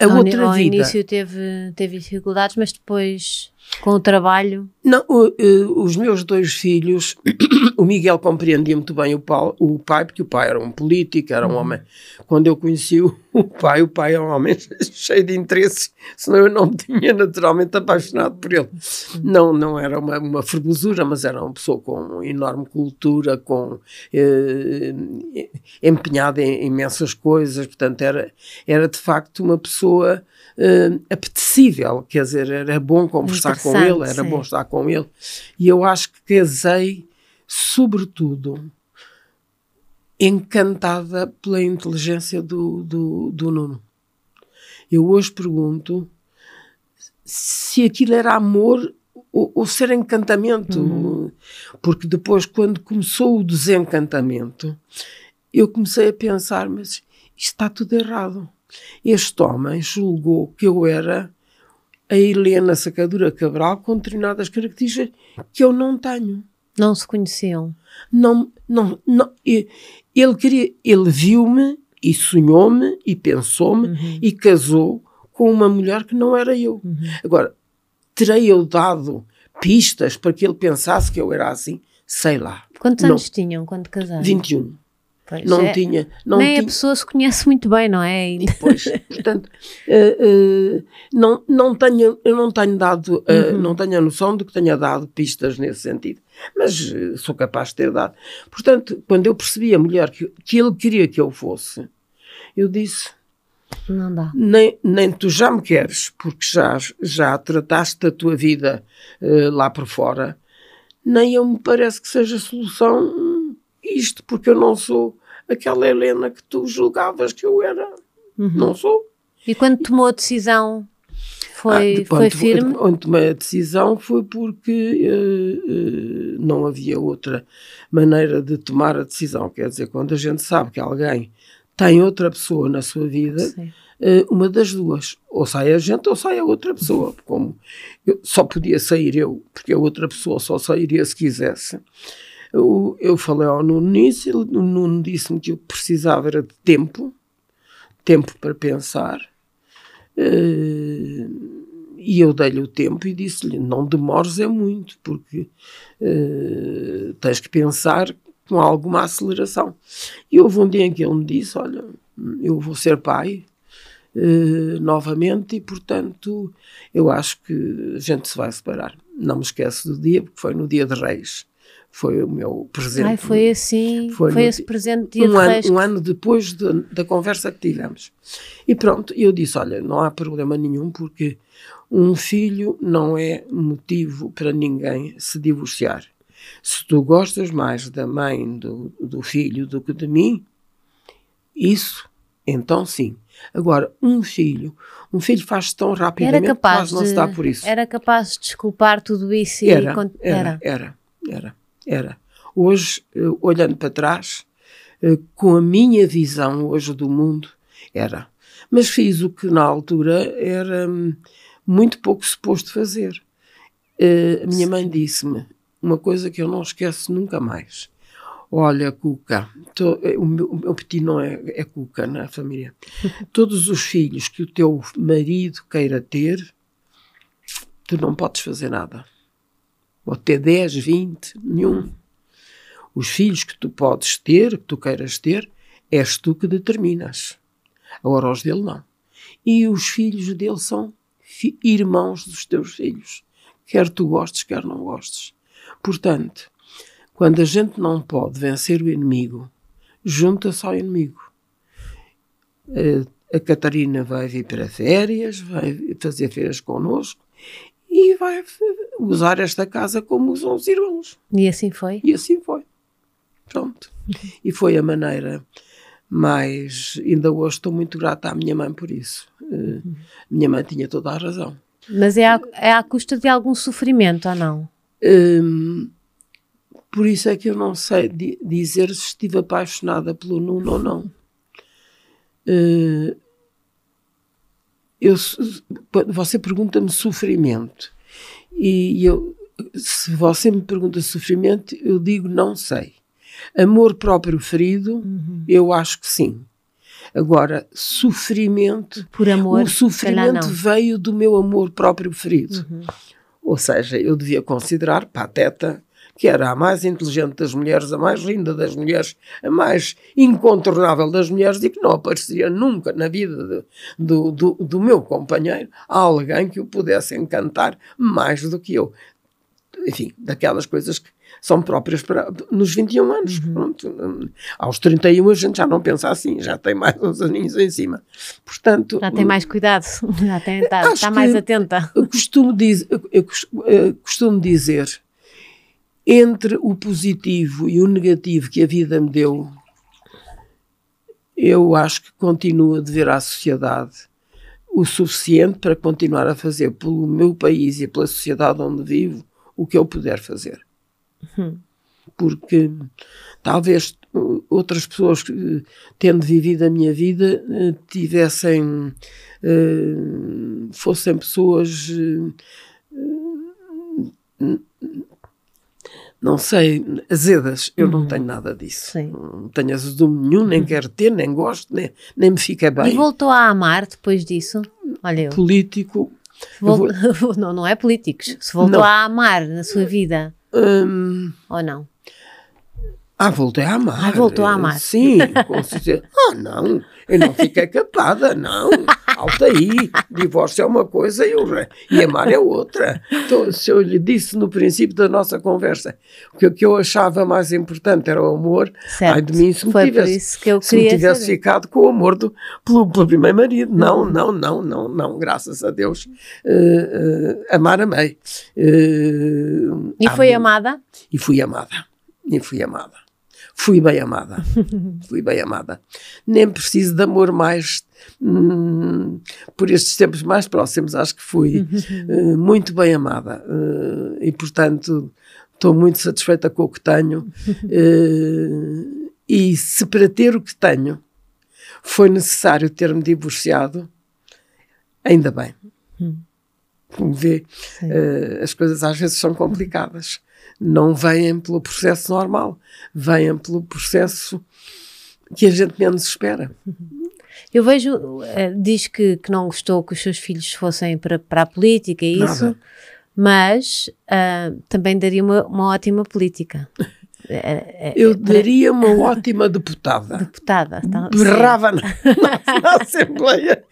a outra ao vida. no início teve, teve dificuldades, mas depois com o trabalho? Não, o, eh, os meus dois filhos, o Miguel compreendia muito bem o, o pai, porque o pai era um político, era um uhum. homem. Quando eu conheci o, o pai, o pai era é um homem cheio de interesse, senão eu não me tinha naturalmente apaixonado por ele. Não, não era uma, uma fervosura, mas era uma pessoa com enorme cultura, com eh, empenhada em imensas coisas, portanto era, era de facto uma pessoa eh, apetecida acessível, quer dizer, era bom conversar com ele, era sim. bom estar com ele. E eu acho que casei, sobretudo, encantada pela inteligência do, do, do Nuno. Eu hoje pergunto se aquilo era amor ou, ou ser encantamento, uhum. porque depois, quando começou o desencantamento, eu comecei a pensar, mas isto está tudo errado. Este homem julgou que eu era a Helena Sacadura Cabral com determinadas características que eu não tenho. Não se conheciam? Não, não, não. Ele queria, ele viu-me e sonhou-me e pensou-me uhum. e casou com uma mulher que não era eu. Uhum. Agora, terei eu dado pistas para que ele pensasse que eu era assim? Sei lá. Quantos não. anos tinham quando casaram? 21. Pois não é. tinha. Não Nem tinha. a pessoa se conhece muito bem, não é? Depois, portanto, uh, uh, não, não tenho, eu não tenho dado, uh, uhum. não tenho a noção de que tenha dado pistas nesse sentido, mas sou capaz de ter dado. Portanto, quando eu percebi a mulher que, que ele queria que eu fosse, eu disse. Não dá. Nem, nem tu já me queres, porque já, já trataste a tua vida lá por fora, nem eu me parece que seja solução isto, porque eu não sou aquela Helena que tu julgavas que eu era, uhum. não sou. E quando tomou a decisão, foi, ah, de foi firme? Quando tomei a decisão foi porque uh, uh, não havia outra maneira de tomar a decisão. Quer dizer, quando a gente sabe que alguém tem outra pessoa na sua vida, eh, uma das duas, ou sai a gente ou sai a outra pessoa. Como eu, só podia sair eu, porque a outra pessoa só sairia se quisesse. Eu, eu falei ao Nuno nisso, ele, o Nuno disse-me que eu precisava era de tempo, tempo para pensar. Uh, e eu dei-lhe o tempo e disse-lhe: não demores é muito, porque uh, tens que pensar com alguma aceleração. E houve um dia em que ele me disse: Olha, eu vou ser pai uh, novamente e, portanto, eu acho que a gente se vai separar. Não me esqueço do dia, porque foi no dia de Reis foi o meu presente. Ai, foi assim, foi, foi esse presente de um ano, um ano depois de, da conversa que tivemos. E pronto, eu disse, olha, não há problema nenhum porque um filho não é motivo para ninguém se divorciar. Se tu gostas mais da mãe do, do filho do que de mim, isso, então sim. Agora, um filho, um filho faz tão rapidamente que quase não se dá por isso. Era capaz de desculpar tudo isso e... Era, era, era. era. Era. Hoje, eh, olhando para trás, eh, com a minha visão hoje do mundo, era. Mas fiz o que na altura era hum, muito pouco suposto fazer. Eh, a minha mãe disse-me uma coisa que eu não esqueço nunca mais. Olha, Cuca, o, meu, o meu petit não é, é Cuca na é, família. Todos os filhos que o teu marido queira ter, tu não podes fazer nada ou ter 10, 20, nenhum. Os filhos que tu podes ter, que tu queiras ter, és tu que determinas. Agora, os dele não. E os filhos dele são fi irmãos dos teus filhos, quer tu gostes, quer não gostes. Portanto, quando a gente não pode vencer o inimigo, junta-se ao inimigo. Eh, a Catarina vai vir para férias, vai fazer férias connosco, e vai usar esta casa como os os irmãos. E assim foi? E assim foi. Pronto. E foi a maneira mais. Ainda hoje estou muito grata à minha mãe por isso. Uh, minha mãe tinha toda a razão. Mas é à, é à custa de algum sofrimento ou não? Um, ehm, por isso é que eu não sei dizer se estive apaixonada pelo Nuno ou não. Uh, eu, você pergunta-me sofrimento. E eu, se você me pergunta sofrimento, eu digo não sei. Amor próprio ferido, uhum. eu acho que sim. Agora, sofrimento. Por amor. O sofrimento veio do meu amor próprio ferido. Uhum. Ou seja, eu devia considerar pateta que era a mais inteligente das mulheres, a mais linda das mulheres, a mais incontornável das mulheres e que não apareceria nunca na vida de, do, do, do meu companheiro alguém que o pudesse encantar mais do que eu. Enfim, daquelas coisas que são próprias para nos 21 anos. Uhum. Pronto. Aos 31 a gente já não pensa assim, já tem mais uns aninhos em cima. Portanto, já tem mais cuidado, já tem, está, está mais atenta. Eu costumo, diz, eu costumo dizer entre o positivo e o negativo que a vida me deu, eu acho que continuo a dever à sociedade o suficiente para continuar a fazer pelo meu país e pela sociedade onde vivo o que eu puder fazer. Uhum. Porque talvez outras pessoas que, tendo vivido a minha vida, eh, tivessem. Eh, fossem pessoas eh, não sei, azedas. Eu uhum. não tenho nada disso. Sim. Não tenho azedume nenhum, nem uhum. quero ter, nem gosto, nem, nem me fica bem. E voltou a amar depois disso? Olha eu. Político. Vol... Eu vou... não, não é políticos. Se voltou não. a amar na sua vida. Hum. Ou não? Ah, voltei a amar. Ah, voltou a amar. Sim, com certeza. ah, não, eu não fiquei capada, não. alta aí, divórcio é uma coisa e, eu, e amar é outra. Então, se eu lhe disse no princípio da nossa conversa que o que eu achava mais importante era o amor, certo. ai de mim se me Foi tivesse, que eu se me tivesse saber. ficado com o amor do, pelo, pelo primeiro marido. Não, hum. não, não, não, não, graças a Deus. Uh, uh, amar, amei. Uh, e foi amada? E fui amada. E fui amada fui bem amada. fui bem amada. Nem preciso de amor mais. Hum, por estes tempos mais próximos, acho que fui uh, muito bem amada. Uh, e, portanto, estou muito satisfeita com o que tenho. Uh, e se para ter o que tenho foi necessário ter-me divorciado, ainda bem. Hum. Como vê, as coisas às vezes são complicadas não vêm pelo processo normal, vêm pelo processo que a gente menos espera. Eu vejo, eh, diz que, que não gostou que os seus filhos fossem para, para a política e é isso, mas uh, também daria uma, uma ótima política. É, é, eu é, daria uma ótima deputada. Deputada. Então, Berrava na, na, Assembleia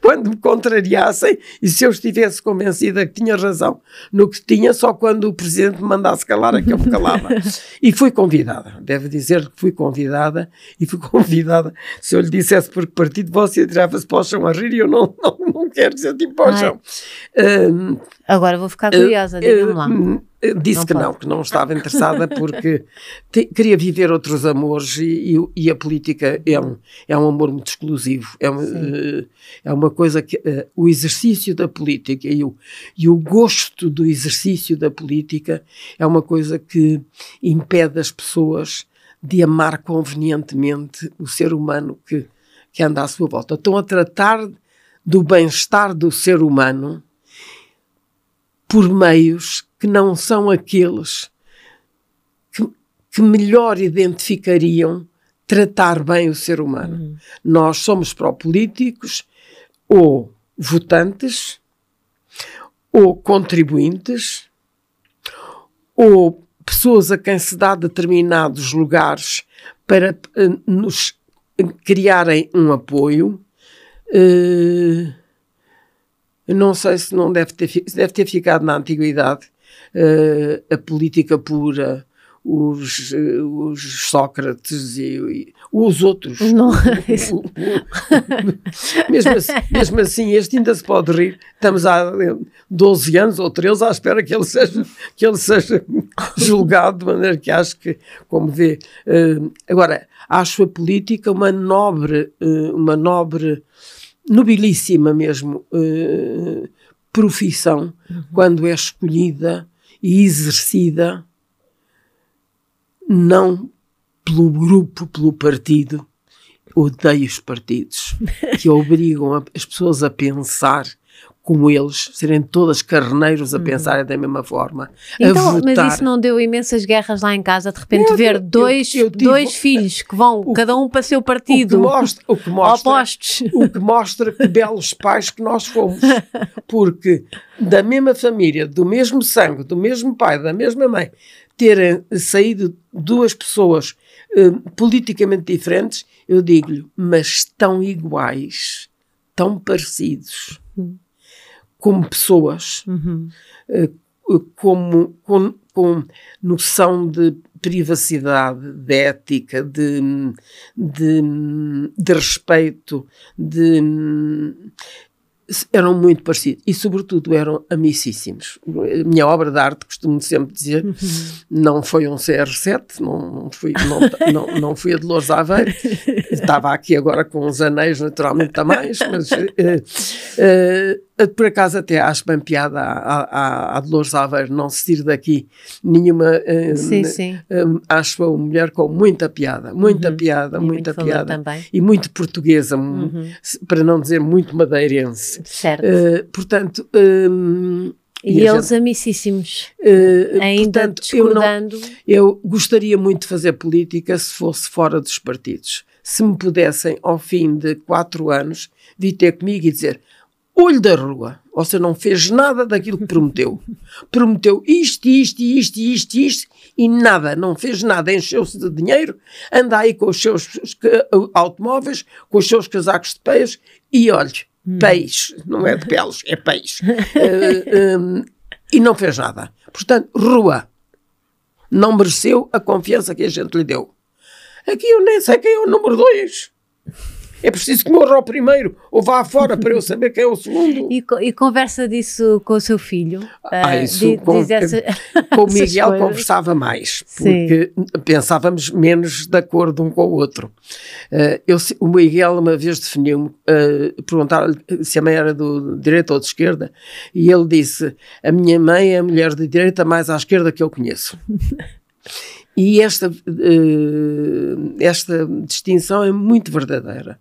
quando me contrariassem e se eu estivesse convencida que tinha razão no que tinha, só quando o Presidente me mandasse calar é que eu me calava. e fui convidada, devo dizer que fui convidada e fui convidada. Se eu lhe dissesse por que partido, você tirava-se para o a rir e eu não, não, não quero ser tipo para o chão. Agora vou ficar eh, curiosa, uh, diga-me eh, lá. Hum, eh, disse não que pode. não, que não estava interessada porque te, queria viver outros amores e, e, e, a política é um, é um amor muito exclusivo. É uma, eh, é uma coisa que uh, o exercício da política e o, e o gosto do exercício da política é uma coisa que impede as pessoas de amar convenientemente o ser humano que, que anda à sua volta. Estão a tratar do bem-estar do ser humano por meios que não são aqueles que, que melhor identificariam tratar bem o ser humano. Uhum. Nós somos pró-políticos ou votantes ou contribuintes ou pessoas a quem se dá determinados lugares para uh, nos criarem um apoio. Uh, não sei se não deve ter, deve ter ficado na antiguidade uh, a política pura, os, eh, os Sócrates e, e, os outros. Não. mesmo, assim, mesmo assim, este ainda se pode rir. Estamos há 12 eh, anos ou 13 à espera que ele seja, que ele seja julgado, de maneira que acho que, como vê. Uh, agora, acho a política uma nobre, uh, uma nobre, nobilíssima mesmo, uh, profissão, uhum. quando é escolhida e exercida não pelo grupo, pelo partido. Odeio os partidos que obrigam as pessoas a pensar como eles, serem todas carneiros a uhum. pensarem uhum. da mesma forma. Então, mas isso não deu imensas guerras lá em casa, de repente, eu, ver eu, dois, eu, dois filhos que vão, o, cada um para seu partido, o que mostra, o que mostra, opostos. O que mostra que belos pais que nós fomos, porque da mesma família, do mesmo sangue, do mesmo pai, da mesma mãe, terem saído duas pessoas eh, politicamente diferentes, eu digo-lhe, mas tão iguais, tão parecidos. Uhum como pessoas, uhum. Eh, como, com, com, noção de privacidade, de ética, de, de, de respeito, de eram muito parecidos e, sobretudo, eram amicíssimos. A minha obra de arte, costumo sempre dizer, uhum. não foi um CR7, não, não, fui, não, não, não fui a Dolores Aveiro, estava aqui agora com os anéis, naturalmente, a mais, mas. Uh, uh, eh, por acaso até acho bem piada a, a, a Dolores Álvares não se tire daqui nenhuma. Um, eh, sim, sim. Eh, acho uma mulher com muita piada, muita uhum. piada, e muita piada. Também. E muito portuguesa, uhum. para não dizer muito madeirense. Certo. Uh, portanto. Um, ehm, e, e eles gente, amicíssimos, uh, ainda portanto, discordando. Eu, não, eu gostaria muito de fazer política se fosse fora dos partidos. Se me pudessem, ao fim de quatro anos, vir ter comigo e dizer olho da rua. Você não fez nada daquilo que prometeu. Prometeu isto, isto, isto, isto, isto e nada. Não fez nada. Encheu-se de dinheiro, anda aí com os seus uh, automóveis, com os seus casacos de peixe e olhe, hum. peixe, não é de peles, é peixe. uh, um, e não fez nada. Portanto, rua. Não mereceu a confiança que a gente lhe deu. Aqui eu nem sei quem é o número dois. É preciso que morra o primeiro ou vá fora para eu saber quem é o segundo. E, e conversa disso com o seu filho? Ah, ah eh, isso, com, diz essa, eh, com o Miguel conversava mais, porque Sim. pensávamos menos de acordo um com o outro. Eh, eu, o Miguel uma vez definiu-me, perguntaram-lhe se a mãe era do direita ou de esquerda, e ele disse, a minha mãe é a mulher de direita mais à esquerda que eu conheço. E esta, esta distinção é muito verdadeira.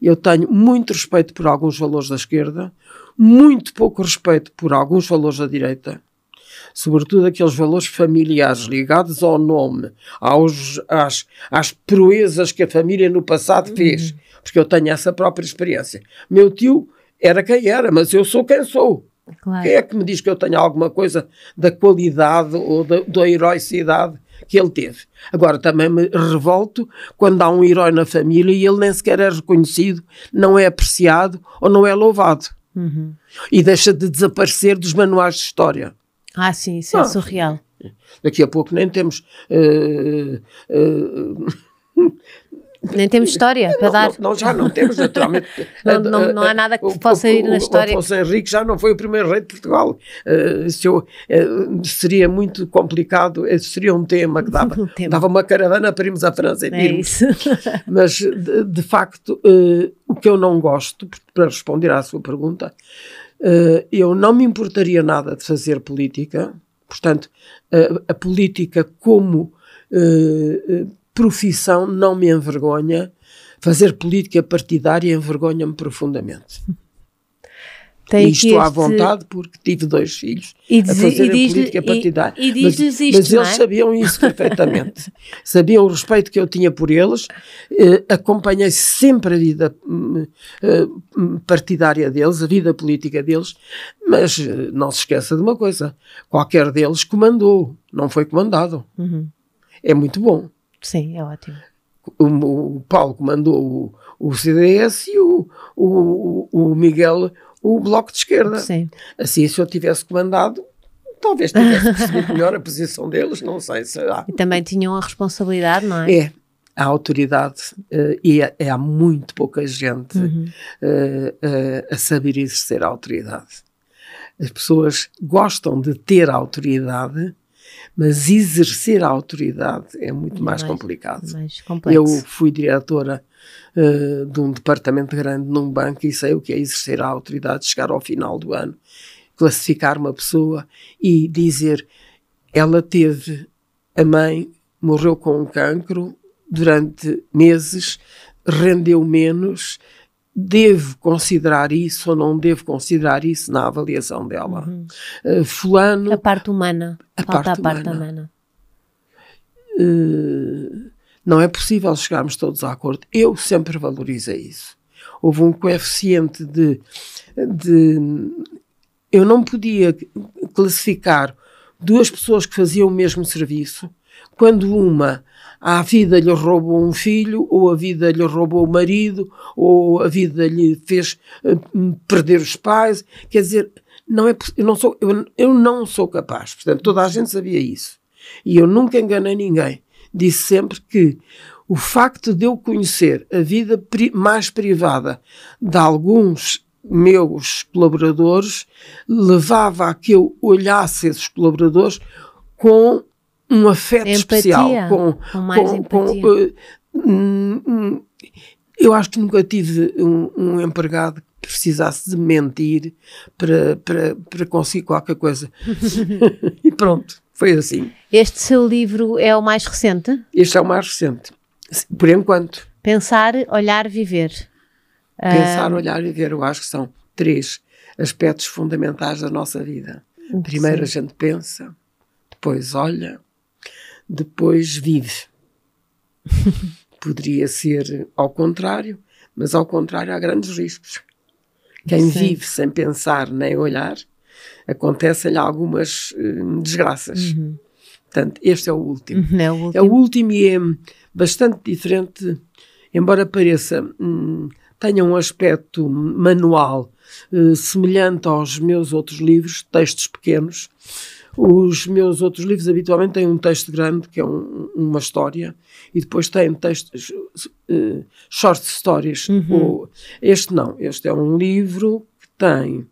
Eu tenho muito respeito por alguns valores da esquerda, muito pouco respeito por alguns valores da direita, sobretudo aqueles valores familiares ligados ao nome, aos, às, às proezas que a família no passado uhum. fez, porque eu tenho essa própria experiência. Meu tio era quem era, mas eu sou quem sou. Claro. Quem é que me diz que eu tenho alguma coisa da qualidade ou da, da heroicidade que ele teve. Agora, também me revolto quando há um herói na família e ele nem sequer é reconhecido, não é apreciado ou não é louvado. Uhum. E deixa de desaparecer dos manuais de história. Ah, sim, isso é ah. surreal. Daqui a pouco nem temos. Uh, uh, Nem temos história para dar. Não, já não temos, naturalmente. não, eh, não, eh, não, há nada que possa ir na história. O Afonso Henrique já não foi o primeiro rei de Portugal. Uh, se eu, uh, seria muito complicado, seria um tema que dava, um tema. dava uma caravana para irmos à França e é Mas, de, de facto, uh, o que eu não gosto, para responder à sua pergunta, eu não me importaria nada de fazer política. Portanto, a política como profissão não me envergonha, fazer política partidária envergonha-me profundamente. Tem e estou este... à vontade porque tive dois filhos e diz, a fazer política partidária. E, e mas, mas isto, eles é? sabiam isso perfeitamente. sabiam o respeito que eu tinha por eles. Eh, acompanhei sempre a vida hum, eh, hum, partidária deles, a vida política deles. Mas eh, não se esqueça de uma coisa: qualquer deles comandou, não foi comandado. Uhum. É muito bom. Sim, é ótimo. O, o Paulo comandou o, o CDS e o, o, o Miguel o Bloco de Esquerda. Sim. Assim, se eu tivesse comandado, talvez tivesse percebido melhor a posição deles, não sei, será. E também tinham a responsabilidade, não é? É, a autoridade uh, e há é, é muito pouca gente uhum. uh, uh, a saber exercer a autoridade. As pessoas gostam de ter autoridade, mas exercer a autoridade é muito é mais, mais complicado. Mais Eu fui diretora uh, de um departamento grande num banco e sei o que é exercer a autoridade, chegar ao final do ano, classificar uma pessoa e dizer ela teve a mãe morreu com um cancro durante meses, rendeu menos, devo considerar isso ou não devo considerar isso na avaliação dela. Uhum. Uh, fulano. A parte humana. A parte a parte humana. humana. Uh, não é possível chegarmos todos a acordo. Eu sempre valorizo isso. Houve um coeficiente de, de. Eu não podia classificar duas pessoas que faziam o mesmo serviço quando uma a vida lhe roubou um filho, ou a vida lhe roubou o marido, ou a vida lhe fez eh, perder os pais. Quer dizer, não é, eu, não sou, eu, eu não sou capaz. Portanto, toda a gente sabia isso. E eu nunca enganei ninguém. Disse sempre que o facto de eu conhecer a vida pri mais privada de alguns meus colaboradores levava a que eu olhasse esses colaboradores com um afeto empatia, especial com, com, com uh, eu acho que nunca tive um, um, empregado que precisasse de mentir para, para, para conseguir qualquer coisa. e pronto, foi assim. Este seu livro é o mais recente? Este é o mais recente, por enquanto. Pensar, olhar, viver. Pensar, ah, olhar, viver, eu acho que são três aspectos fundamentais da nossa vida. Primeiro Sim. a gente pensa, depois olha depois vive. Poderia ser ao contrário, mas ao contrário há grandes riscos. Quem Sim. vive sem pensar nem olhar, acontecem-lhe algumas hum, desgraças. Uhum. Portanto, este é o último. Uhum, é, o último. é o último e é bastante diferente, embora pareça, hum, tenha um aspecto manual eh, semelhante aos meus outros livros, textos pequenos os meus outros livros habitualmente têm um texto grande, que é um, uma história, e depois têm textos, uh, short stories. Uhum. Ou, este não, este é um livro que tem,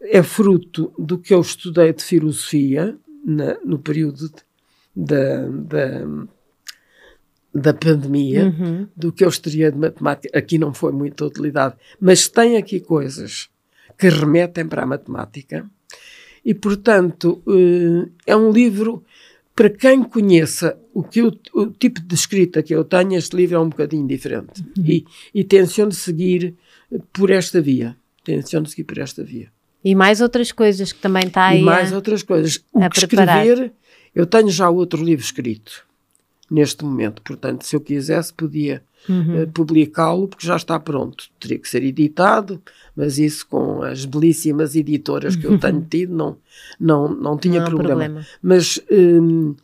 é fruto do que eu estudei de filosofia na, no período da, da pandemia, uhum. do que eu estaria de matemática. Aqui não foi muita utilidade, mas tem aqui coisas que remetem para a matemática e, portanto, eh, é um livro para quem conheça o, que eu, o tipo de escrita que eu tenho, este livro é um bocadinho diferente. Uhum. E, e tenciono seguir por esta via. Tenciono seguir por esta via. E mais outras coisas que também está aí. E mais a, outras coisas. O que preparar. escrever, eu tenho já outro livro escrito neste momento. Portanto, se eu quisesse, podia uhum. Eh, publicá-lo, porque já está pronto. Teria que ser editado, mas isso com as belíssimas editoras que eu tenho tido, não, não, não tinha não problema. problema. Mas. Hum,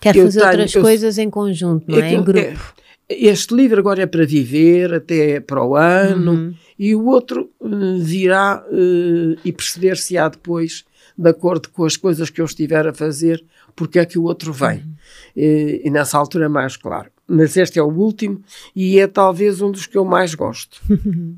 Quer fazer tenho, outras eu, coisas em conjunto, não é? Então, em grupo. É, este livro agora é para viver até para o ano uhum. e o outro hum, virá uh, e perceber-se-á depois de acordo com as coisas que eu estiver a fazer, porque é que o outro vem. Uhum. E, e, nessa altura, é mais claro. Mas este é o último e é talvez um dos que eu mais gosto.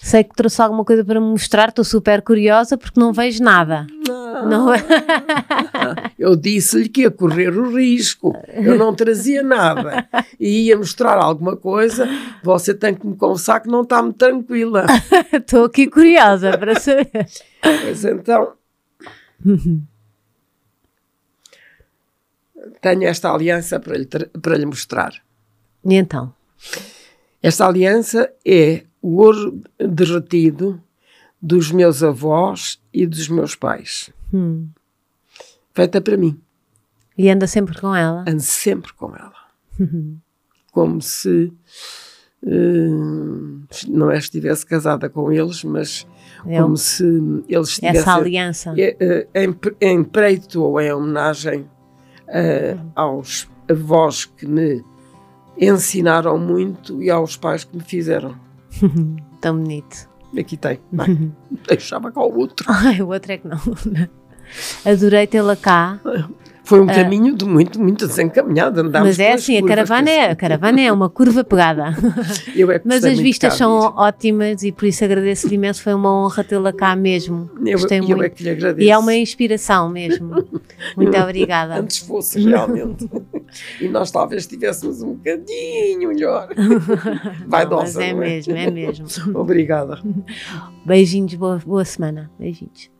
Sei que trouxe alguma coisa para mostrar, estou super curiosa porque não vejo nada. Não. não. É? eu disse-lhe que ia correr o risco, eu não trazia nada e ia mostrar alguma coisa. Você tem que me confessar que não está-me tranquila. Estou aqui curiosa para saber. Pois então, Tenho esta aliança para lhe, para lhe mostrar. E então? Esta aliança é o ouro derretido dos meus avós e dos meus pais. Hum. Feita para mim. E anda sempre com ela? Ando sempre com ela. Uhum. Como se uh, não é, estivesse casada com eles, mas como se eles tivessem. Essa aliança. É, é, em, em preito ou em é homenagem uh, uhum. aos avós que me ensinaram muito e aos pais que me fizeram. Tão bonito. Aqui tem. Bem, deixava com o outro. Ai, o outro é que não. Adorei tê-la cá. Foi um ah. caminho de muito, muito desencaminhado. Andámos mas é assim, a caravana é, a caravana é uma curva pegada. É mas as vistas são ótimas e por isso agradeço-lhe imenso. Foi uma honra tê-la cá mesmo. Eu, Gostei eu é muito. é que lhe agradeço. E é uma inspiração mesmo. Muito obrigada. Antes fosse realmente. e nós talvez tivéssemos um bocadinho melhor. Vai Não, mas é, é mesmo, é mesmo. Obrigada. Beijinhos, boa, boa semana. Beijinhos.